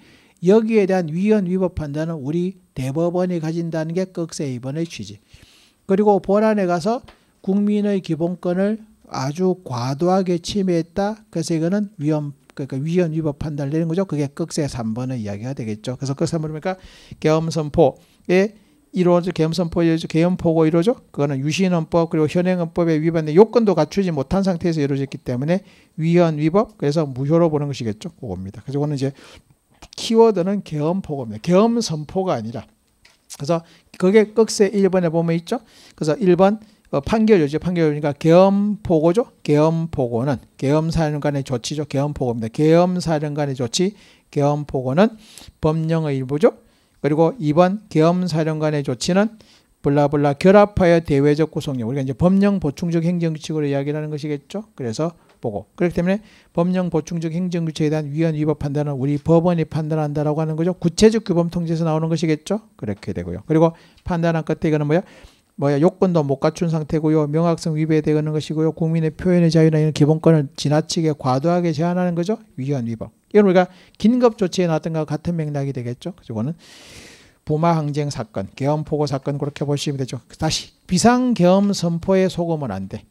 여기에 대한 위헌 위법 판단은 우리 대법원이 가진다는 게 극세 2번의 취지. 그리고 본안에 가서 국민의 기본권을 아주 과도하게 침해했다. 그래서 이거는 위헌 그러니까 위헌 위법 판단을 내린 거죠. 그게 극세 3번의 이야기가 되겠죠. 그래서 극세 그 3번 보니까 계엄선포의 이루어져 계엄선포에 계엄포고 이루어져 그거는 유신헌법 그리고 현행헌법에 위반된 요건도 갖추지 못한 상태에서 이루어졌기 때문에 위헌 위법 그래서 무효로 보는 것이겠죠. 그겁니다. 그래서 이거는 이제 키워드는 계엄포고입니다. 계엄선포가 아니라 그래서 그게 끝에 1번에 보면 있죠. 그래서 1번 어, 판결이죠. 판결이니까 계엄포고죠계엄포고는 계엄사령관의 조치죠. 계엄포고입니다 계엄사령관의 조치, 계엄포고는 법령의 일부죠. 그리고 2번 계엄사령관의 조치는 블라블라 결합하여 대외적 구성력. 우리가 이제 법령 보충적 행정규칙으로 이야기하는 것이겠죠. 그래서 보고 그렇기 때문에 법령 보충적 행정 규칙에 대한 위헌 위법 판단은 우리 법원이 판단한다라고 하는 거죠. 구체적 규범 통지에서 나오는 것이겠죠. 그렇게 되고요. 그리고 판단한 끝에 이거는 뭐야? 뭐야 요건도 못 갖춘 상태고요. 명확성 위배되는 것이고요. 국민의 표현의 자유나 이런 기본권을 지나치게 과도하게 제한하는 거죠. 위헌 위법. 이건 우리가 긴급 조치에 나왔던 것과 같은 맥락이 되겠죠. 그래서 거는 부마 항쟁 사건, 계엄 포고 사건 그렇게 보시면 되죠. 다시 비상 계엄 선포에 속으면 안 돼.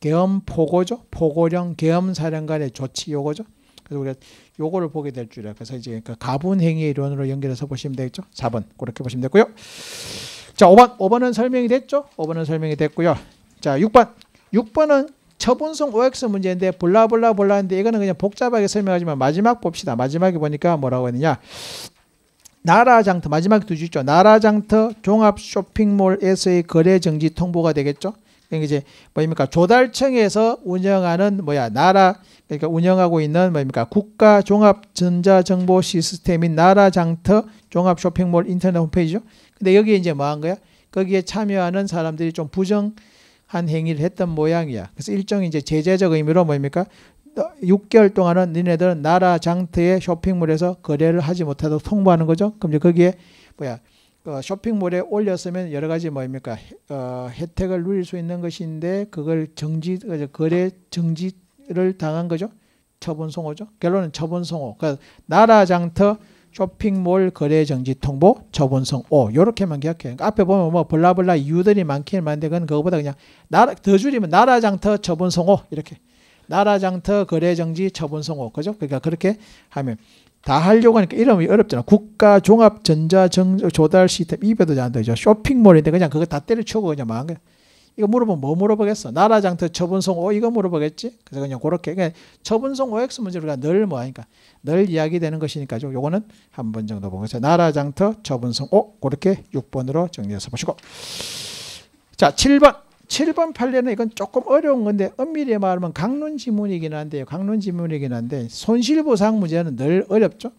계엄포고죠. 포고령 계엄사령관의 조치 요거죠. 그래서 우리가 요거를 보게 될 줄이야. 그래서 이제 그 가분행위 이론으로 연결해서 보시면 되겠죠. 4번 그렇게 보시면 되고요. 자 5번 5번은 설명이 됐죠. 5번은 설명이 됐고요. 자 6번 6번은 처분성 OX 문제인데 블라블라 블라인데 이거는 그냥 복잡하게 설명하지만 마지막 봅시다. 마지막에 보니까 뭐라고 했느냐. 나라장터 마지막 두줄죠 나라장터 종합 쇼핑몰에서의 거래 정지 통보가 되겠죠. 그러니까 이제 뭐입니까 조달청에서 운영하는 뭐야 나라 그러니까 운영하고 있는 뭐입니까 국가 종합 전자 정보 시스템인 나라 장터 종합 쇼핑몰 인터넷 홈페이지죠. 근데 여기에 이제 뭐한 거야? 거기에 참여하는 사람들이 좀 부정 한 행위를 했던 모양이야. 그래서 일정의 이제 제재적 의미로 뭡니까? 6개월 동안은 니네들은 나라 장터의 쇼핑몰에서 거래를 하지 못하도록 통보하는 거죠. 그럼 이제 거기에 뭐야 그 쇼핑몰에 올렸으면 여러 가지 뭡니까 어, 혜택을 누릴 수 있는 것인데 그걸 정지 거래 정지를 당한 거죠. 처분 송호죠. 결론은 처분 송호. 그러니까 나라 장터 쇼핑몰 거래 정지 통보 처분 송호 요렇게만 기억해. 그러니까 앞에 보면 뭐 블라블라 이유들이 많긴 많은데 그건 그거보다 그냥 나라 더 줄이면 나라 장터 처분 송호 이렇게. 나라 장터 거래 정지 처분 송호 그죠? 그러니까 그렇게 하면 다 하려고 하니까 이름이 어렵잖아. 국가 종합 전자 조달 시스템 이배도 잘한다. 죠 쇼핑몰인데 그냥 그거 다 때려치우고 그냥 망한 거야. 이거 물어보면 뭐 물어보겠어? 나라 장터 처분송오 이거 물어보겠지? 그래서 그냥 그렇게 그냥 처분송 OX 문제 우리가 늘 뭐하니까 늘 이야기되는 것이니까 좀 요거는 한 번 정도 보면서 나라 장터 처분송오 그렇게 6번으로 정리해서 보시고 자 7번 7번, 판례는 이건 조금 어려운 건데 엄밀히 말하면 강론 지문이긴 한데요. 강론 지문이긴 한데 손실보상 문제는 늘 어렵죠.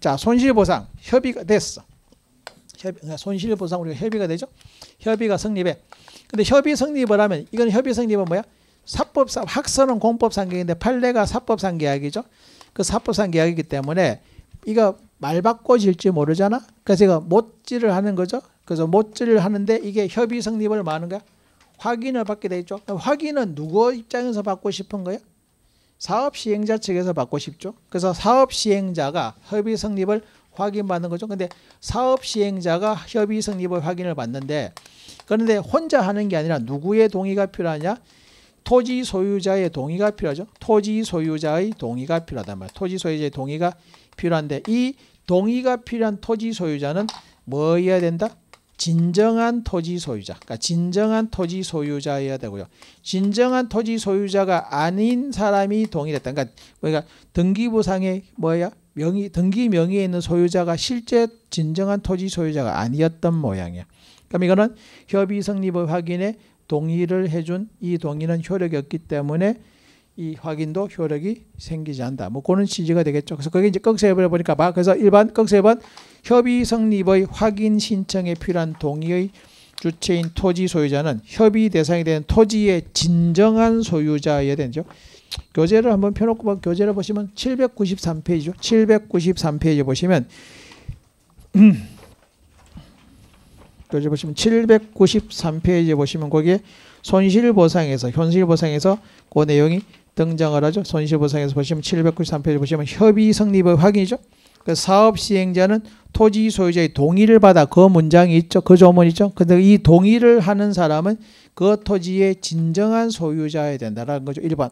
자, 손실보상 협의가 됐어. 협의, 그러니까 손실보상 우리가 협의가 되죠. 협의가 성립해. 근데 협의 성립을 하면 이건 협의 성립은 뭐야? 사법상 학선은 공법상 계약인데 판례가 사법상 계약이죠. 그 사법상 계약이기 때문에 이거 말 바꿔질지 모르잖아. 그래서 제가 못질을 하는 거죠. 그래서 못질을 하는데 이게 협의 성립을 말하는 거야. 확인을 받게 돼 있죠. 확인은 누구 입장에서 받고 싶은 거예요? 사업 시행자 측에서 받고 싶죠. 그래서 사업 시행자가 협의 성립을 확인받는 거죠. 근데 사업 시행자가 협의 성립을 확인을 받는데 그런데 혼자 하는 게 아니라 누구의 동의가 필요하냐? 토지 소유자의 동의가 필요하죠. 토지 소유자의 동의가 필요하단 말이에요. 토지 소유자의 동의가 필요한데 이 동의가 필요한 토지 소유자는 뭐 해야 된다? 진정한 토지 소유자, 그러니까 진정한 토지 소유자여야 되고요. 진정한 토지 소유자가 아닌 사람이 동일했다. 그러니까 그러니 등기부상에 뭐야 명의 등기 명의에 있는 소유자가 실제 진정한 토지 소유자가 아니었던 모양이야. 그럼 그러니까 이거는 협의 성립을 확인해 동의를 해준 이 동의는 효력이 없기 때문에 이 확인도 효력이 생기지 않다. 뭐 그런 취지가 되겠죠. 그래서 거기 이제 꺽세협을 보니까 봐. 그래서 일반 꺽세협 협의 성립의 확인 신청에 필요한 동의의 주체인 토지 소유자는 협의 대상이 되는 토지의 진정한 소유자여야 되죠. 교재를 한번 펴놓고 뭐 교재를 보시면 793페이지죠. 793페이지 보시면 교재 보시면 7 9 3페이지 보시면 거기에 손실보상에서 현실보상에서 그 내용이 등장을 하죠. 손실보상에서 보시면 793페이지 보시면 협의 성립의 확인이죠. 그 사업 시행자는 토지 소유자의 동의를 받아 그 문장이 있죠. 그 조문 있죠. 근데 이 동의를 하는 사람은 그 토지의 진정한 소유자여야 된다라는 거죠. 1번.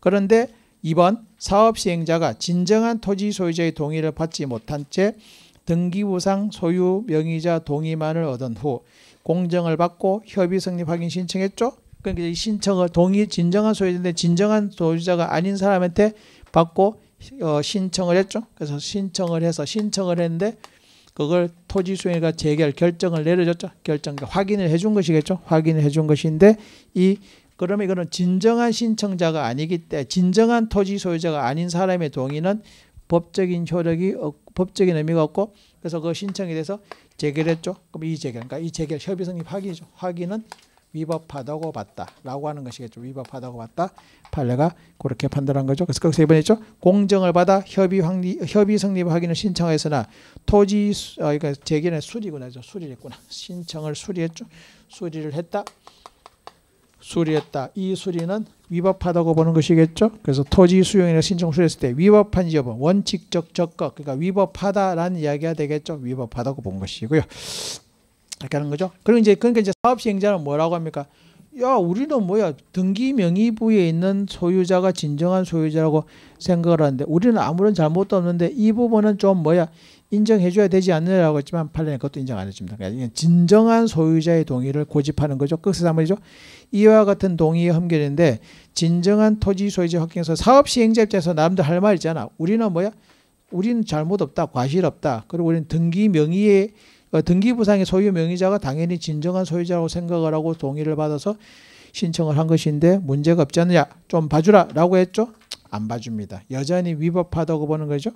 그런데 2번 사업 시행자가 진정한 토지 소유자의 동의를 받지 못한 채 등기부상 소유 명의자 동의만을 얻은 후 공정을 받고 협의 성립 확인 신청했죠. 그러니까 이 신청을 동의 진정한 소유자인데 진정한 소유자가 아닌 사람한테 받고 어, 신청을 했죠. 그래서 신청을 해서 신청을 했는데 그걸 토지소유가 재결 결정을 내려줬죠. 결정 그러니까 확인을 해준 것이겠죠. 확인을 해준 것인데 이 그러면 이거는 진정한 신청자가 아니기 때문에 진정한 토지 소유자가 아닌 사람의 동의는 법적인 효력이 법적인 의미가 없고 그래서 그 신청에 대해서 재결했죠. 그럼 이 재결, 그러니까 이 재결 협의성이 확인이죠. 확인은 위법하다고 봤다라고 하는 것이겠죠. 위법하다고 봤다. 판례가 그렇게 판단한 거죠. 그래서 거기서 이번에 죠 공정을 받아 협의 확리, 협의 성립 확인을 신청하였으나 토지 아 그러니까 재개는 수리구나. 수리 했구나. 신청을 수리했죠. 수리를 했다. 수리했다. 이 수리는 위법하다고 보는 것이겠죠. 그래서 토지 수용이나 신청 수리했을 때 위법한지 여은 원칙적 적극, 그러니까 위법하다라는 이야기가 되겠죠. 위법하다고 본 것이고요. 이렇게 하는 거죠. 그리고 이제 그러니까 이제 사업 시행자는 뭐라고 합니까? 야, 우리는 뭐야? 등기 명의부에 있는 소유자가 진정한 소유자라고 생각을 하는데 우리는 아무런 잘못도 없는데 이 부분은 좀 뭐야? 인정해 줘야 되지 않느냐고 했지만 판례는 그것도 인정 안 해줍니다. 그러니까 진정한 소유자의 동의를 고집하는 거죠. 끝에 말이죠. 이와 같은 동의의 험결인데 진정한 토지 소유자 확인에서 사업 시행자 입장에서 남들 할말 있잖아. 우리는 뭐야? 우리는 잘못 없다. 과실 없다. 그리고 우리는 등기 명의에 어, 등기부상의 소유 명의자가 당연히 진정한 소유자라고 생각을 하고 동의를 받아서 신청을 한 것인데 문제가 없지 않느냐 좀 봐주라 라고 했죠 안 봐줍니다 여전히 위법하다고 보는 거죠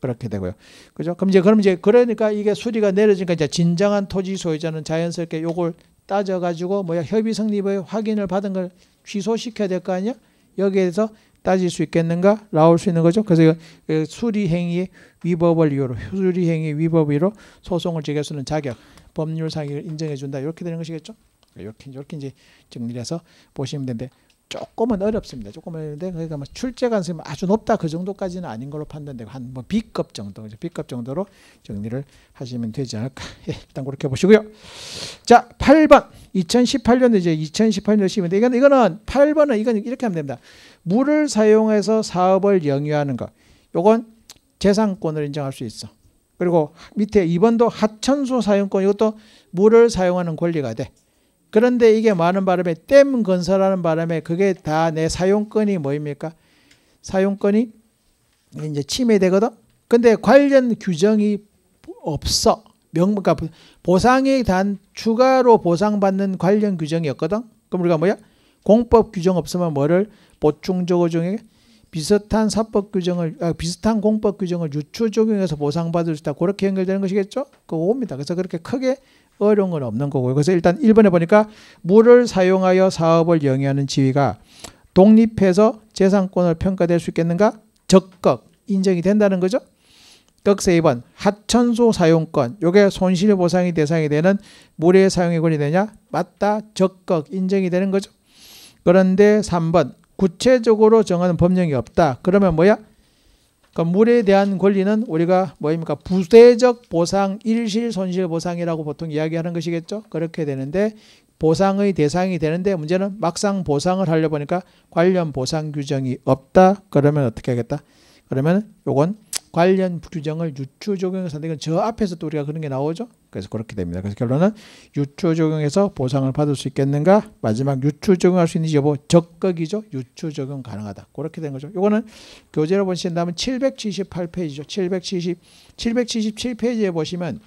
그렇게 되고요 그죠 그럼 이제 그럼 이제 그러니까 이게 수리가 내려지니까 이제 진정한 토지 소유자는 자연스럽게 요걸 따져 가지고 뭐야 협의 성립의 확인을 받은 걸 취소시켜야 될 거 아니야 여기에서 따질 수 있겠는가? 나올 수 있는 거죠. 그래서 그 수리행위의 위법을 이유로 수리행위 위법 으로 소송을 제기할 는 자격, 법률상 인정해 준다. 이렇게 되는 것이겠죠. 이렇게 이렇게 이제 정리해서 보시면 되는데 조금은 어렵습니다. 조금 어려운데 그러니까 뭐 출제 가능성이 뭐 아주 높다 그 정도까지는 아닌 걸로 판단되고 한뭐 B급 정도, B급 정도로 정리를 하시면 되지 않을까. 예, 일단 그렇게 보시고요. 자, 8번 2018년도 이제 2018년 시인데 이건 이거는 8번은 이건 이렇게 하면 됩니다. 물을 사용해서 사업을 영위하는 것. 요건 재산권을 인정할 수 있어. 그리고 밑에 2번도 하천수 사용권 이것도 물을 사용하는 권리가 돼. 그런데 이게 많은 바람에 댐 건설하는 바람에 그게 다 내 사용권이 뭐입니까? 사용권이 이제 침해되거든. 근데 관련 규정이 없어. 명, 그러니까 보상에 단 추가로 보상받는 관련 규정이 없거든. 그럼 우리가 뭐야? 공법 규정 없으면 뭐를 보충 적어 중에 비슷한 사법 규정을 아, 비슷한 공법 규정을 유추 적용해서 보상받을 수 있다. 그렇게 연결되는 것이겠죠? 그겁니다. 거 그래서 그렇게 크게 어려운 건 없는 거고요. 그래서 일단 1번에 보니까 물을 사용하여 사업을 영위하는 지위가 독립해서 재산권을 평가될 수 있겠는가? 적극 인정이 된다는 거죠. 떡세 2번 하천수 사용권 요게 손실보상의 대상이 되는 물의 사용의 권리 되냐? 맞다 적극 인정이 되는 거죠. 그런데 3번 구체적으로 정하는 법령이 없다. 그러면 뭐야? 그러니까 물에 대한 권리는 우리가 뭐입니까? 부대적 보상, 일실 손실 보상이라고 보통 이야기하는 것이겠죠. 그렇게 되는데 보상의 대상이 되는데 문제는 막상 보상을 하려 보니까 관련 보상 규정이 없다. 그러면 어떻게 하겠다? 그러면 요건 관련 규정을 유추 적용해서 이건 저 앞에서 또 우리가 그런 게 나오죠. 그래서 그렇게 됩니다. 그래서 결론은 유추 적용해서 보상을 받을 수 있겠는가? 마지막 유추 적용할 수 있는지 여부 적극이죠. 유추 적용 가능하다. 그렇게 된 거죠. 이거는 교재로 보신다면 778페이지죠. 770 777페이지에 보시면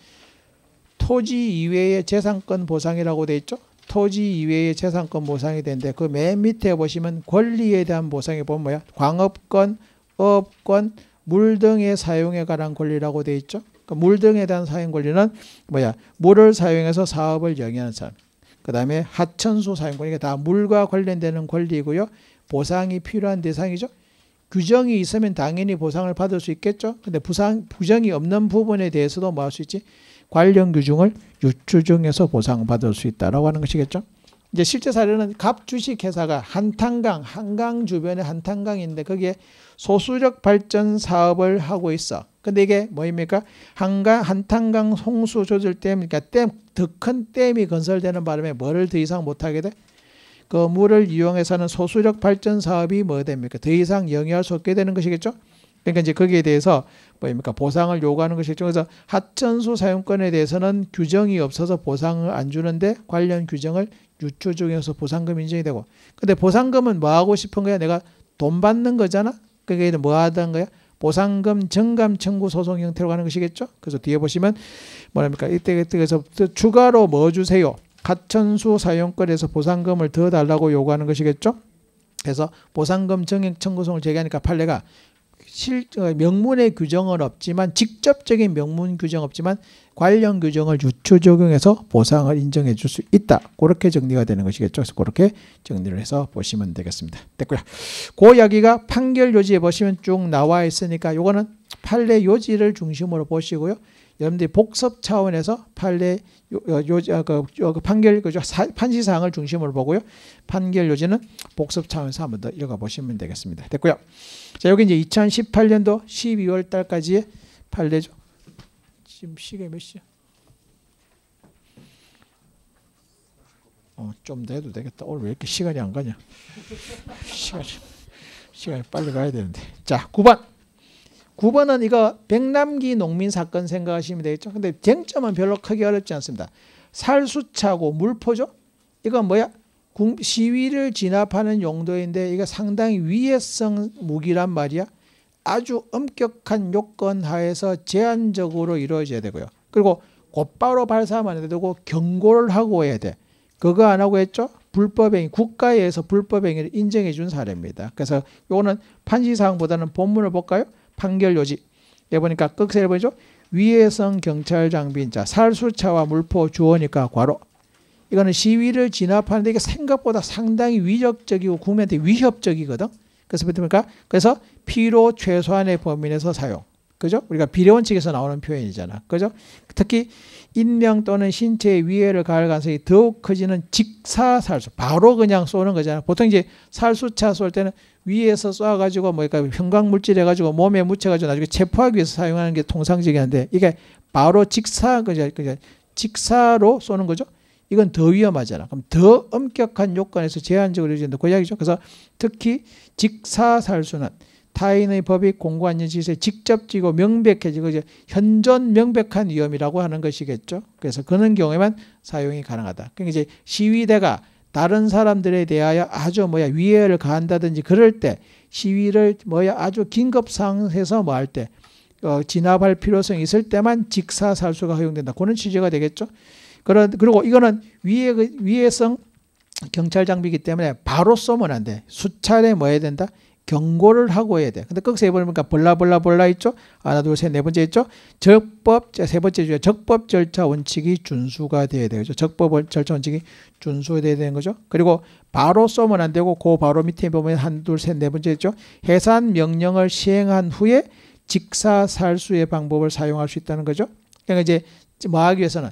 토지 이외의 재산권 보상이라고 돼 있죠. 토지 이외의 재산권 보상이 되는데 그 맨 밑에 보시면 권리에 대한 보상이 보면 뭐야? 광업권, 업권, 물 등의 사용에 관한 권리라고 돼 있죠. 그러니까 물 등에 대한 사용 권리는 뭐야? 물을 사용해서 사업을 영위하는 사람. 그 다음에 하천수 사용 권리가 다 물과 관련되는 권리이고요. 보상이 필요한 대상이죠. 규정이 있으면 당연히 보상을 받을 수 있겠죠. 근데 부상, 부정이 없는 부분에 대해서도 뭐 할 수 있지? 관련 규정을 유추 중에서 보상받을 수 있다라고 하는 것이겠죠. 이제 실제 사례는 갑 주식회사가 한탄강, 한강 주변에 한탄강인데 거기에 소수력 발전 사업을 하고 있어. 근데 이게 뭐입니까? 한강, 한탄강 홍수 조절댐, 이니까 댐, 그러니까 더큰 댐이 건설되는 바람에 뭐를 더 이상 못하게 돼? 그 물을 이용해서는 소수력 발전 사업이 뭐 됩니까? 더 이상 영위할 수 없게 되는 것이겠죠? 그러니까 이제 거기에 대해서 뭐입니까 보상을 요구하는 것이 죠 그래서 하천수 사용권에 대해서는 규정이 없어서 보상을 안 주는데 관련 규정을 유추 중에서 보상금 인정이 되고 근데 보상금은 뭐 하고 싶은 거야? 내가 돈 받는 거잖아. 그게 뭐 하던 거야? 보상금 증감 청구 소송 형태로 가는 것이겠죠. 그래서 뒤에 보시면 뭐랍니까? 이때 그때에서 추가로 뭐 주세요? 하천수 사용권에서 보상금을 더 달라고 요구하는 것이겠죠. 그래서 보상금 증액 청구송을 제기하니까 판례가 실 어, 명문의 규정은 없지만 직접적인 명문 규정 없지만 관련 규정을 유추 적용해서 보상을 인정해 줄 수 있다. 그렇게 정리가 되는 것이겠죠. 그래서 그렇게 정리를 해서 보시면 되겠습니다. 됐고요. 그 이야기가 판결 요지에 보시면 쭉 나와 있으니까 요거는 판례 요지를 중심으로 보시고요. 여러분들이 복습 차원에서 판례 요, 요, 요, 아, 그, 요, 그 판결 그, 사, 판시 사항을 중심으로 보고요. 판결 요지는 복습 차원에서 한번더 읽어 보시면 되겠습니다. 됐고요. 자, 여기 이제 2018년도 12월 달까지의 판례죠. 지금 시계 몇 시야? 어, 좀더 해도 되겠다. 오늘 왜 이렇게 시간이 안 가냐? 시간이 시간이 빨리 가야 되는데. 자, 9번. 9번은 이거 백남기 농민 사건 생각하시면 되겠죠. 근데 쟁점은 별로 크게 어렵지 않습니다. 살수차고 물포죠. 이건 뭐야? 시위를 진압하는 용도인데 이거 상당히 위해성 무기란 말이야. 아주 엄격한 요건 하에서 제한적으로 이루어져야 되고요. 그리고 곧바로 발사하면 안 되고 경고를 하고 해야 돼. 그거 안 하고 했죠? 불법행위, 국가에 서 불법행위를 인정해 준 사례입니다. 그래서 요거는 판시사항보다는 본문을 볼까요? 판결 요지. 에 보니까 끝에 보죠 위해성 경찰 장비인 자 살수차와 물포 주어니까 과로. 이거는 시위를 진압하는데 이게 생각보다 상당히 위협적이고 국민한테 위협적이거든. 그래서 보니까 그래서 피로 최소한의 범위 에서 사용. 그죠? 우리가 비례원칙에서 나오는 표현이잖아. 그죠? 특히 인명 또는 신체에 위해를 가할 가능성이 더욱 커지는 직사살수. 바로 그냥 쏘는 거잖아. 보통 이제 살수차 쏠 때는 위에서 쏴가지고 뭐니까 그러니까 형광물질 해가지고 몸에 묻혀가지고 나중에 체포하기 위해서 사용하는 게 통상적인데 이게 바로 직사 그죠 그죠 직사로 쏘는 거죠. 이건 더 위험하잖아. 그럼 더 엄격한 요건에서 제한적으로 이제 된다그 이야기죠. 그래서 특히 직사살수는 타인의 법이 공고한 지세에 직접 지고 명백해지고 이제 현존 명백한 위험이라고 하는 것이겠죠. 그래서 그런 경우에만 사용이 가능하다. 그러니까 이제 시위대가 다른 사람들에 대하여 아주 뭐야 위해를 가한다든지 그럴 때 시위를 뭐야 아주 긴급 상황에서 뭐 할때 어, 진압할 필요성이 있을 때만 직사살수가 허용된다. 그런 취지가 되겠죠. 그런 그리고 이거는 위해 위해성 경찰 장비이기 때문에 바로 쏘면 안 돼. 수차례 뭐 해야 된다? 경고를 하고 해야 돼. 근데 끝에 보니까 벌라벌라벌라 있죠? 아, 하나, 둘, 셋, 네 번째 있죠? 적법, 세 번째 주에 적법 절차 원칙이 준수가 돼야 되죠. 적법 절차 원칙이 준수돼야 되는 거죠. 그리고 바로 쏘면 안 되고, 그 바로 밑에 보면 한, 둘, 셋, 네 번째 있죠? 해산 명령을 시행한 후에 직사살수의 방법을 사용할 수 있다는 거죠. 그러니까 이제 뭐하기 위해서는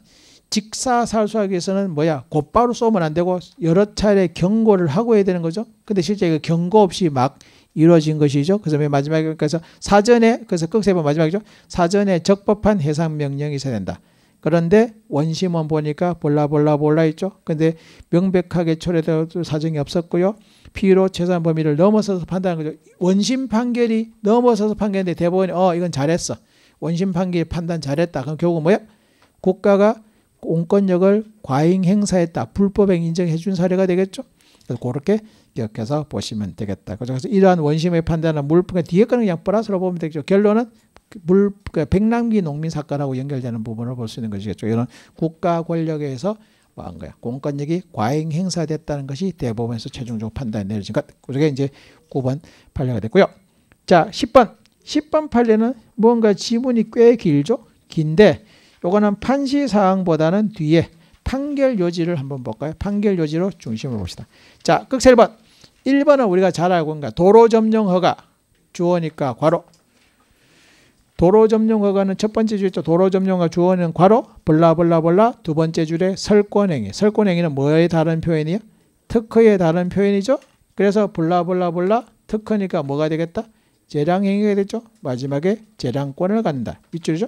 직사살수하기 위해서는 뭐야 곧바로 쏘면 안 되고 여러 차례 경고를 하고 해야 되는 거죠. 근데 실제 그 경고 없이 막 이루어진 것이죠. 그 다음에 마지막에 그래서 사전에 그래서 끝세번 마지막이죠. 사전에 적법한 해상 명령이 있어야 된다. 그런데 원심원 보니까 볼라 볼라 볼라 있죠. 근데 명백하게 초래되어도 사정이 없었고요. 피로 재산 범위를 넘어서서 판단한 거죠. 원심 판결이 넘어서서 판결인데 대법원이 어 이건 잘했어. 원심 판결 판단 잘했다. 그럼 결국 뭐야? 국가가 공권력을 과잉 행사했다. 불법행 인정해 준 사례가 되겠죠. 그래서 그렇게 기억해서 보시면 되겠다. 그래서 이러한 원심의 판단은 물품 의 뒤에 거는 그냥 플러스로 보면 되겠죠. 결론은 물 그러니까 백남기 농민 사건하고 연결되는 부분을 볼 수 있는 것이겠죠. 이런 국가 권력에 서 뭐 한 거야. 공권력이 과잉 행사됐다는 것이 대법원에서 최종적 판단이 내려진 것. 그게 이제 9번 판례가 됐고요. 자, 10번. 10번 판례는 뭔가 지문이 꽤 길죠? 긴데 요거는 판시 사항보다는 뒤에 판결 요지를 한번 볼까요? 판결 요지로 중심을 봅시다. 자, 끝셀 번 1번은 우리가 잘 알고 있는 도로 점령 허가 주어니까 괄호 도로 점령 허가는 첫 번째 줄이죠 도로 점령과 주어는 괄호 블라블라블라 두 번째 줄에 설권행위 설권행위는 뭐의 다른 표현이요? 특허의 다른 표현이죠. 그래서 블라블라블라 특허니까 뭐가 되겠다? 재량행위가 되죠. 마지막에 재량권을 갖는다. 밑줄이죠.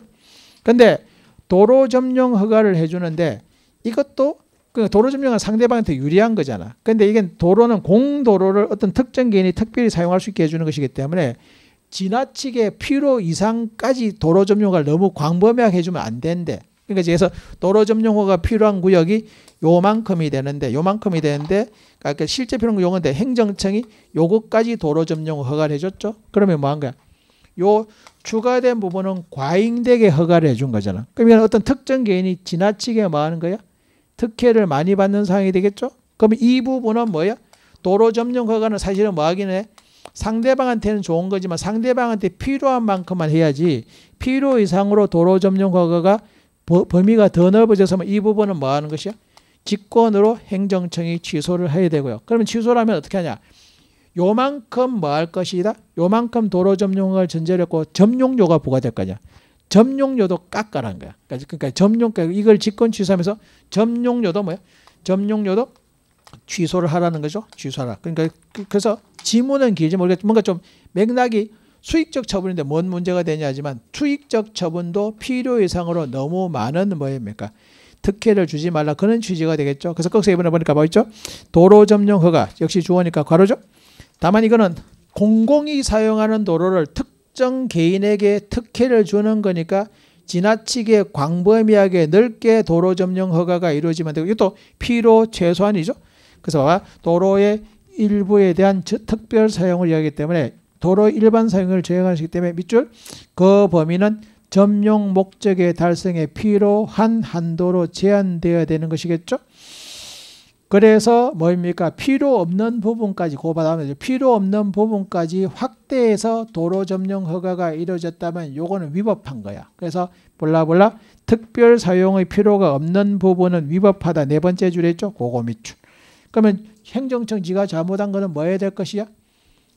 근데 도로 점령 허가를 해주는데 이것도 그 도로 점령은 상대방한테 유리한 거잖아. 근데 이건 도로는 공도로를 어떤 특정 개인이 특별히 사용할 수 있게 해주는 것이기 때문에 지나치게 필요 이상까지 도로 점령을 너무 광범위하게 해주면 안 된대. 그러니까 그래서 도로 점령호가 필요한 구역이 요만큼이 되는데 요만큼이 되는데 그러니까 실제 필요한 용어인데 행정청이 요거까지 도로 점령호 허가를 해줬죠. 그러면 뭐 한 거야? 요 추가된 부분은 과잉되게 허가를 해준 거잖아. 그러면 어떤 특정 개인이 지나치게 뭐 하는 거야? 특혜를 많이 받는 상황이 되겠죠? 그럼 이 부분은 뭐야? 도로 점령 허가는 사실은 뭐 하긴 해? 상대방한테는 좋은 거지만 상대방한테 필요한 만큼만 해야지 필요 이상으로 도로 점령 허가가 범위가 더 넓어져서 이 부분은 뭐 하는 것이야? 직권으로 행정청이 취소를 해야 되고요. 그러면 취소를 하면 어떻게 하냐? 요만큼 뭐할 것이다? 요만큼 도로 점령을 전제로 했고 점용료가 부과될 거냐? 점용료도 깎아라는 거야. 그러니까, 그러니까 점용가 이걸 직권 취소하면서 점용료도 뭐야? 점용료도 취소를 하라는 거죠. 취소하라. 그러니까 그, 그래서 지문은 길지 모르겠지 뭔가 좀 맥락이 수익적 처분인데 뭔 문제가 되냐 하지만 수익적 처분도 필요 이상으로 너무 많은 뭐입니까? 특혜를 주지 말라 그런 취지가 되겠죠. 그래서 거기서 이번에 보니까 뭐 있죠? 도로 점용 허가 역시 주어니까 괄호죠. 다만 이거는 공공이 사용하는 도로를 특 특정 개인에게 특혜를 주는 거니까 지나치게 광범위하게 넓게 도로 점령 허가가 이루어지면 되고 이것도 필요 최소한이죠. 그래서 도로의 일부에 대한 특별 사용을 이야기하기 때문에 도로 일반 사용을 제외하시기 때문에 밑줄 그 범위는 점용 목적의 달성에 필요한 한도로 제한되어야 되는 것이겠죠. 그래서 뭡니까 필요 없는 부분까지 고발하면 필요 없는 부분까지 확대해서 도로 점령 허가가 이루어졌다면 요거는 위법한 거야. 그래서 몰라몰라 특별 사용의 필요가 없는 부분은 위법하다. 네 번째 줄에 있죠. 고거 미출. 그러면 행정청 지가 잘못한 거는 뭐 해야 될 것이야?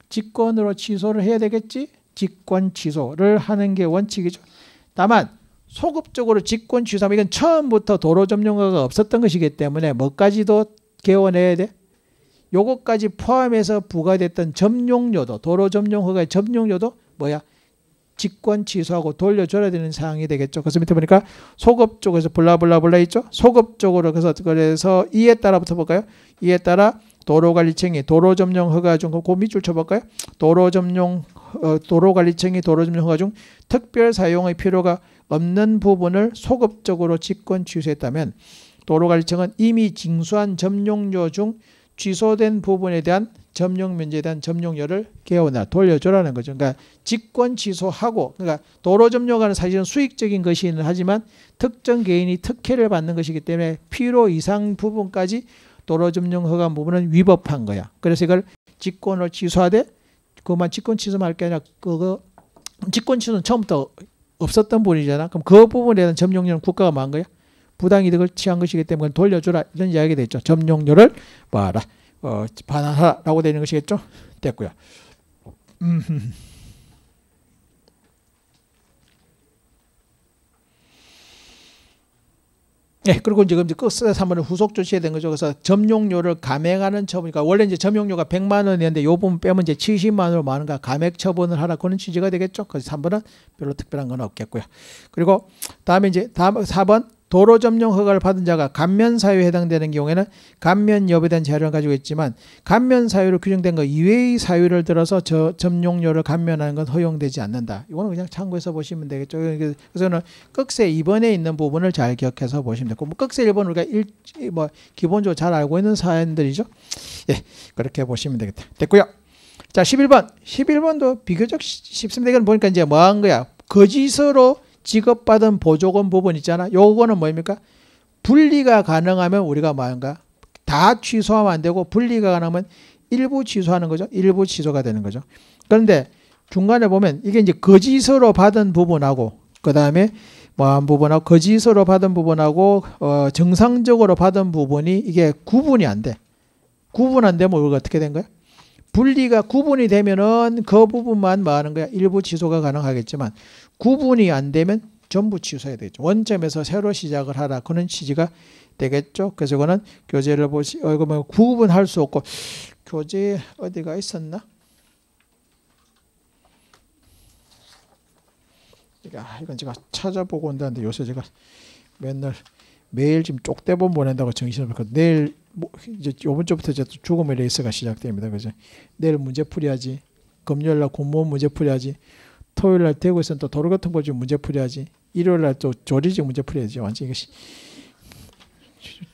직권으로 취소를 해야 되겠지? 직권 취소를 하는 게 원칙이죠. 다만 소급적으로 직권 취소하면 이건 처음부터 도로 점령가가 없었던 것이기 때문에 뭐까지도 개원해야 돼? 요것까지 포함해서 부과됐던 점용료도 도로 점용 허가의 점용료도 뭐야? 직권 취소하고 돌려줘야 되는 사항이 되겠죠. 그래서 밑에 보니까 소급 쪽에서 블라블라블라 있죠. 소급 쪽으로 그래서 그래서 이에 따라부터 볼까요? 이에 따라 도로관리청이 도로점용 허가 중, 그 밑줄 쳐볼까요? 도로점용, 어, 도로관리청이 도로점용 허가 중 특별 사용의 필요가 없는 부분을 소급적으로 직권 취소했다면 도로관리청은 이미 징수한 점용료 중 취소된 부분에 대한 점용 면제에 대한 점용료를 개원나 돌려줘라는 거죠. 그러니까 직권 취소하고 그러니까 도로 점용하는 사실은 수익적인 것이긴 하지만 특정 개인이 특혜를 받는 것이기 때문에 필요 이상 부분까지 도로 점용 허가 부분은 위법한 거야. 그래서 이걸 직권을 취소하되 그만 직권 취소만 할 게 아니라 그거 직권 취소는 처음부터 없었던 분이잖아. 그럼 그 부분에 대한 점용료는 국가가 만 거야. 부당이득을 취한 것이기 때문에 돌려주라 이런 이야기가 됐죠 점용료를 봐라 어, 반환하라고 되는 것이겠죠. 됐고요. 음. 네, 그리고 지금 끝에 3번은 후속 조치에 된 거죠. 그래서 점용료를 감액하는 처분, 이니까 그러니까 원래 이제 점용료가 100만 원이었는데 요 부분 빼면 이제 70만 원으로 많은가 감액 처분을 하라 그런 취지가 되겠죠. 그래서 3번은 별로 특별한 건 없겠고요. 그리고 다음에 이제 다음 4번 도로 점용 허가를 받은 자가 감면 사유에 해당되는 경우에는 감면 여부에 대한 자료를 가지고 있지만 감면 사유로 규정된 것 이외의 사유를 들어서 저 점용료를 감면하는 건 허용되지 않는다. 이거는 그냥 참고해서 보시면 되겠죠. 그래서는 끝세 2번에 있는 부분을 잘 기억해서 보시면 되고 뭐 끝세 1번 우리가 일, 뭐 기본적으로 잘 알고 있는 사연들이죠. 예, 그렇게 보시면 되겠다. 됐고요. 자, 11번. 11번도 비교적 쉽습니다. 이건 보니까 이제 뭐 한 거야? 거짓으로 지급받은 보조금 부분 있잖아. 요거는 뭡니까? 분리가 가능하면 우리가 뭐인가다 취소하면 안 되고 분리가 가능하면 일부 취소하는 거죠. 일부 취소가 되는 거죠. 그런데 중간에 보면 이게 이제 거짓으로 받은 부분하고 그 다음에 뭐한 부분하고 거짓으로 받은 부분하고 어 정상적으로 받은 부분이 이게 구분이 안 돼. 구분 안 되면 이리 어떻게 된 거야? 분리가 구분이 되면은 그 부분만 말하는 뭐 거야. 일부 취소가 가능하겠지만 구분이 안 되면 전부 취소해야 되죠. 원점에서 새로 시작을 하라. 그런 취지가 되겠죠. 그래서 그거는 교재를 보시, 어, 이거 뭐 구분할 수 없고, 교재 어디가 있었나? 아, 이건 제가 찾아보고 온다는데 요새 제가 맨날 매일 지금 쪽대본 보낸다고 정신없고 내일 뭐 이제 요번 주부터 이제 죽음의 레이스가 시작됩니다. 그죠? 내일 문제 풀이하지. 금요일 날 공무원 문제 풀이하지. 토요일 날 대구에서는 또 도로 같은 거지 문제 풀이하지. 일요일 날또 조리직 문제 풀이하지. 완전 이것이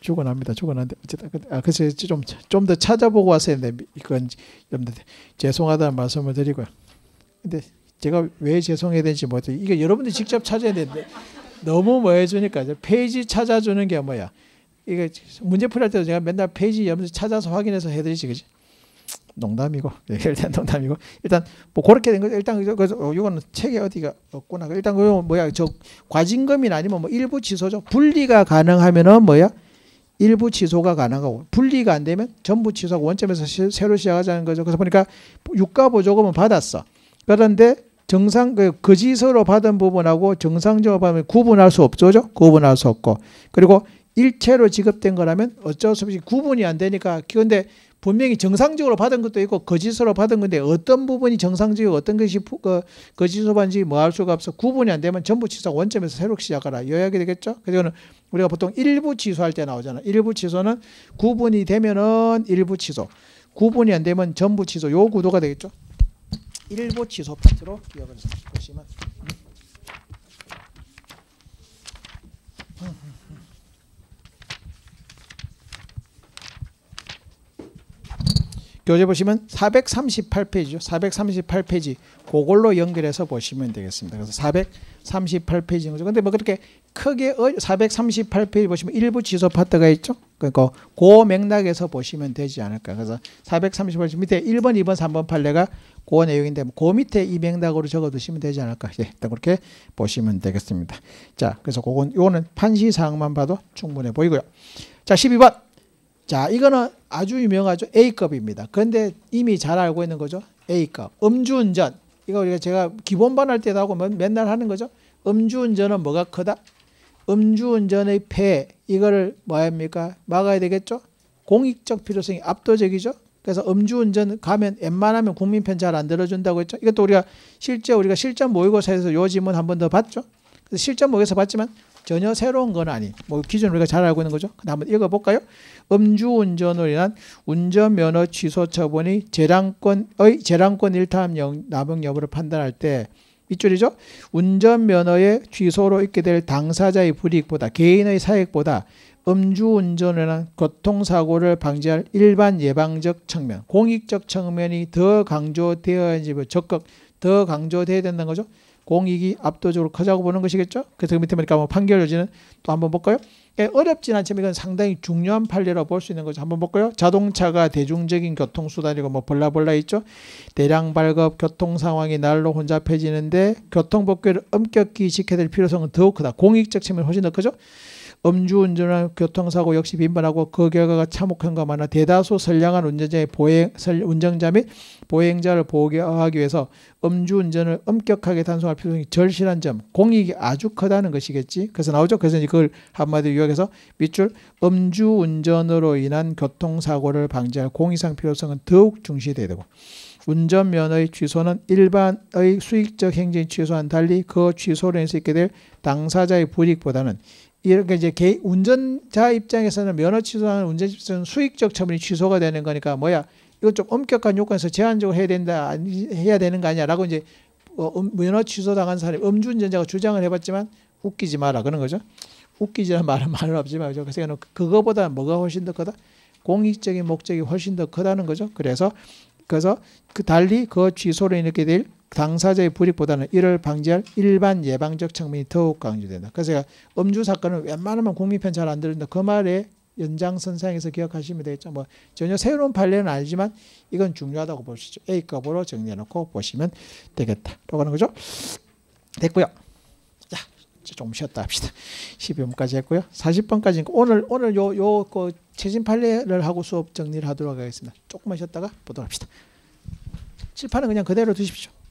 죽어납니다. 죽어난데 어쨌든 그, 아 그래서 좀좀 더 찾아보고 왔어야 했는 이건 여러분들 죄송하다는 말씀을 드리고요. 근데 제가 왜 죄송해야 되는지 모르겠어요. 이게 여러분들이 직접 찾아야 되는데 너무 뭐 해주니까 이제 페이지 찾아주는 게 뭐야. 이게 문제 풀이할 때도 제가 맨날 페이지 염면서 찾아서 확인해서 해드리지, 그지? 농담이고, 예, 일단 농담이고, 일단 뭐 그렇게 된 거죠. 일단 그래서 어, 그, 이거는 책에 어디가 없구나. 그 일단 그 뭐야 저 과징금이나 아니면 뭐 일부 취소죠. 분리가 가능하면은 뭐야 일부 취소가 가능하고 분리가 안 되면 전부 취소하고 원점에서 시, 새로 시작하자는 거죠. 그래서 보니까 유가 보조금은 받았어. 그런데 정상 그 거짓으로 받은 부분하고 정상적으로 받으면 구분할 수 없죠. 구분할 수 없고 그리고 일체로 지급된 거라면 어쩔 수 없이 구분이 안 되니까 그런데 분명히 정상적으로 받은 것도 있고 거짓으로 받은 건데 어떤 부분이 정상적이고 어떤 것이 어, 거짓으로 받은지 뭐 할 수가 없어 구분이 안 되면 전부 취소 원점에서 새로 시작하라 요약이 되겠죠 그래서 는 우리가 보통 일부 취소할 때 나오잖아 일부 취소는 구분이 되면은 일부 취소 구분이 안 되면 전부 취소 요 구도가 되겠죠 일부 취소 파트로 기억을 보시면 교재 보시면 438페이지죠. 438페이지 그걸로 연결해서 보시면 되겠습니다. 그래서 438페이지인 거죠. 근데 뭐 그렇게 크게 438페이지 어, 보시면 일부 지소 파트가 있죠. 그러니까 그 맥락에서 보시면 되지 않을까. 그래서 438페이지 밑에 1번, 2번, 3번 판례가 그 내용인데 그 밑에 이 맥락으로 적어두시면 되지 않을까. 예, 일단 그렇게 보시면 되겠습니다. 자, 그래서 그건 요거는 판시 사항만 봐도 충분해 보이고요. 자, 12번. 자, 이거는 아주 유명하죠. A급입니다. 그런데 이미 잘 알고 있는 거죠. A급. 음주운전. 이거 우리가 제가 기본반 할 때도 하고 맨날 하는 거죠. 음주운전은 뭐가 크다? 음주운전의 폐. 이거를 뭐합니까? 막아야 되겠죠. 공익적 필요성이 압도적이죠. 그래서 음주운전 가면 웬만하면 국민편 잘 안 들어준다고 했죠. 이것도 우리가 실제 우리가 실전 모의고사에서 요 지문 한번 더 봤죠. 실전 모의고사 봤지만 전혀 새로운 건아니뭐 기존 우리가 잘 알고 있는 거죠. 한번 읽어볼까요? 음주운전으 인한 운전면허 취소 처분이 재량권의 재량권 일탈 남용 여부를 판단할 때 밑줄이죠. 운전면허의 취소로 있게 될 당사자의 불이익보다 개인의 사익보다 음주운전에 한 교통사고를 방지할 일반 예방적 측면, 공익적 측면이 더 강조되어야지 뭐 적극 더 강조되어야 된다는 거죠. 공익이 압도적으로 커다고 보는 것이겠죠. 그래서 그 밑에 보니까 뭐 판결 여지는 또 한번 볼까요? 예, 어렵진 않지만 이건 상당히 중요한 판례라고 볼 수 있는 거죠. 한번 볼까요? 자동차가 대중적인 교통수단이고 뭐 볼라볼라 있죠. 대량 발급 교통 상황이 날로 혼잡해지는데 교통법규를 엄격히 지켜야 될 필요성은 더욱 크다. 공익적 측면이 훨씬 더 크죠. 음주운전이 교통사고 역시 빈번하고 그 결과가 참혹한 것 많아 대다수 선량한 운전자의 보행, 운전자 및 보행자를 보호하기 위해서 음주운전을 엄격하게 단속할 필요성이 절실한 점, 공익이 아주 크다는 것이겠지. 그래서 나오죠. 그래서 이제 그걸 한마디로 요약해서 밑줄 음주운전으로 인한 교통사고를 방지할 공익상 필요성은 더욱 중시돼야 되고 운전면허의 취소는 일반의 수익적 행진 취소와는 달리 그 취소로 인해서 있게 될 당사자의 불이익보다는 이렇게 이제 개, 운전자 입장에서는 면허 취소하는 운전집선 수익적 처분이 취소가 되는 거니까 뭐야 이건 좀 엄격한 요건에서 제한적으로 해야 된다 해야 되는 거 아니야라고 이제 어, 음, 면허 취소당한 사람이 음주운전자가 주장을 해봤지만 웃기지 마라 그런 거죠. 웃기지란 말은 말은 없지만 그래서 그 그거보다 뭐가 훨씬 더 크다 공익적인 목적이 훨씬 더 크다는 거죠. 그래서 그래서 그 달리 그 취소로 이렇게 될 당사자의 불이익보다는 이를 방지할 일반 예방적 측면이 더욱 강조된다. 그래서 제가 음주 사건은 웬만하면 국민편 잘 안 들은다. 그 말에 연장선상에서 기억하시면 되겠죠. 뭐 전혀 새로운 판례는 아니지만 이건 중요하다고 보시죠. A급으로 정리해놓고 보시면 되겠다라고 하는 거죠. 됐고요. 자, 좀 쉬었다 합시다. 12번까지 했고요. 40번까지 오늘 오늘 요 요 그 최신 판례를 하고 수업 정리를 하도록 하겠습니다. 조금만 쉬었다가 보도록 합시다. 칠판은 그냥 그대로 두십시오.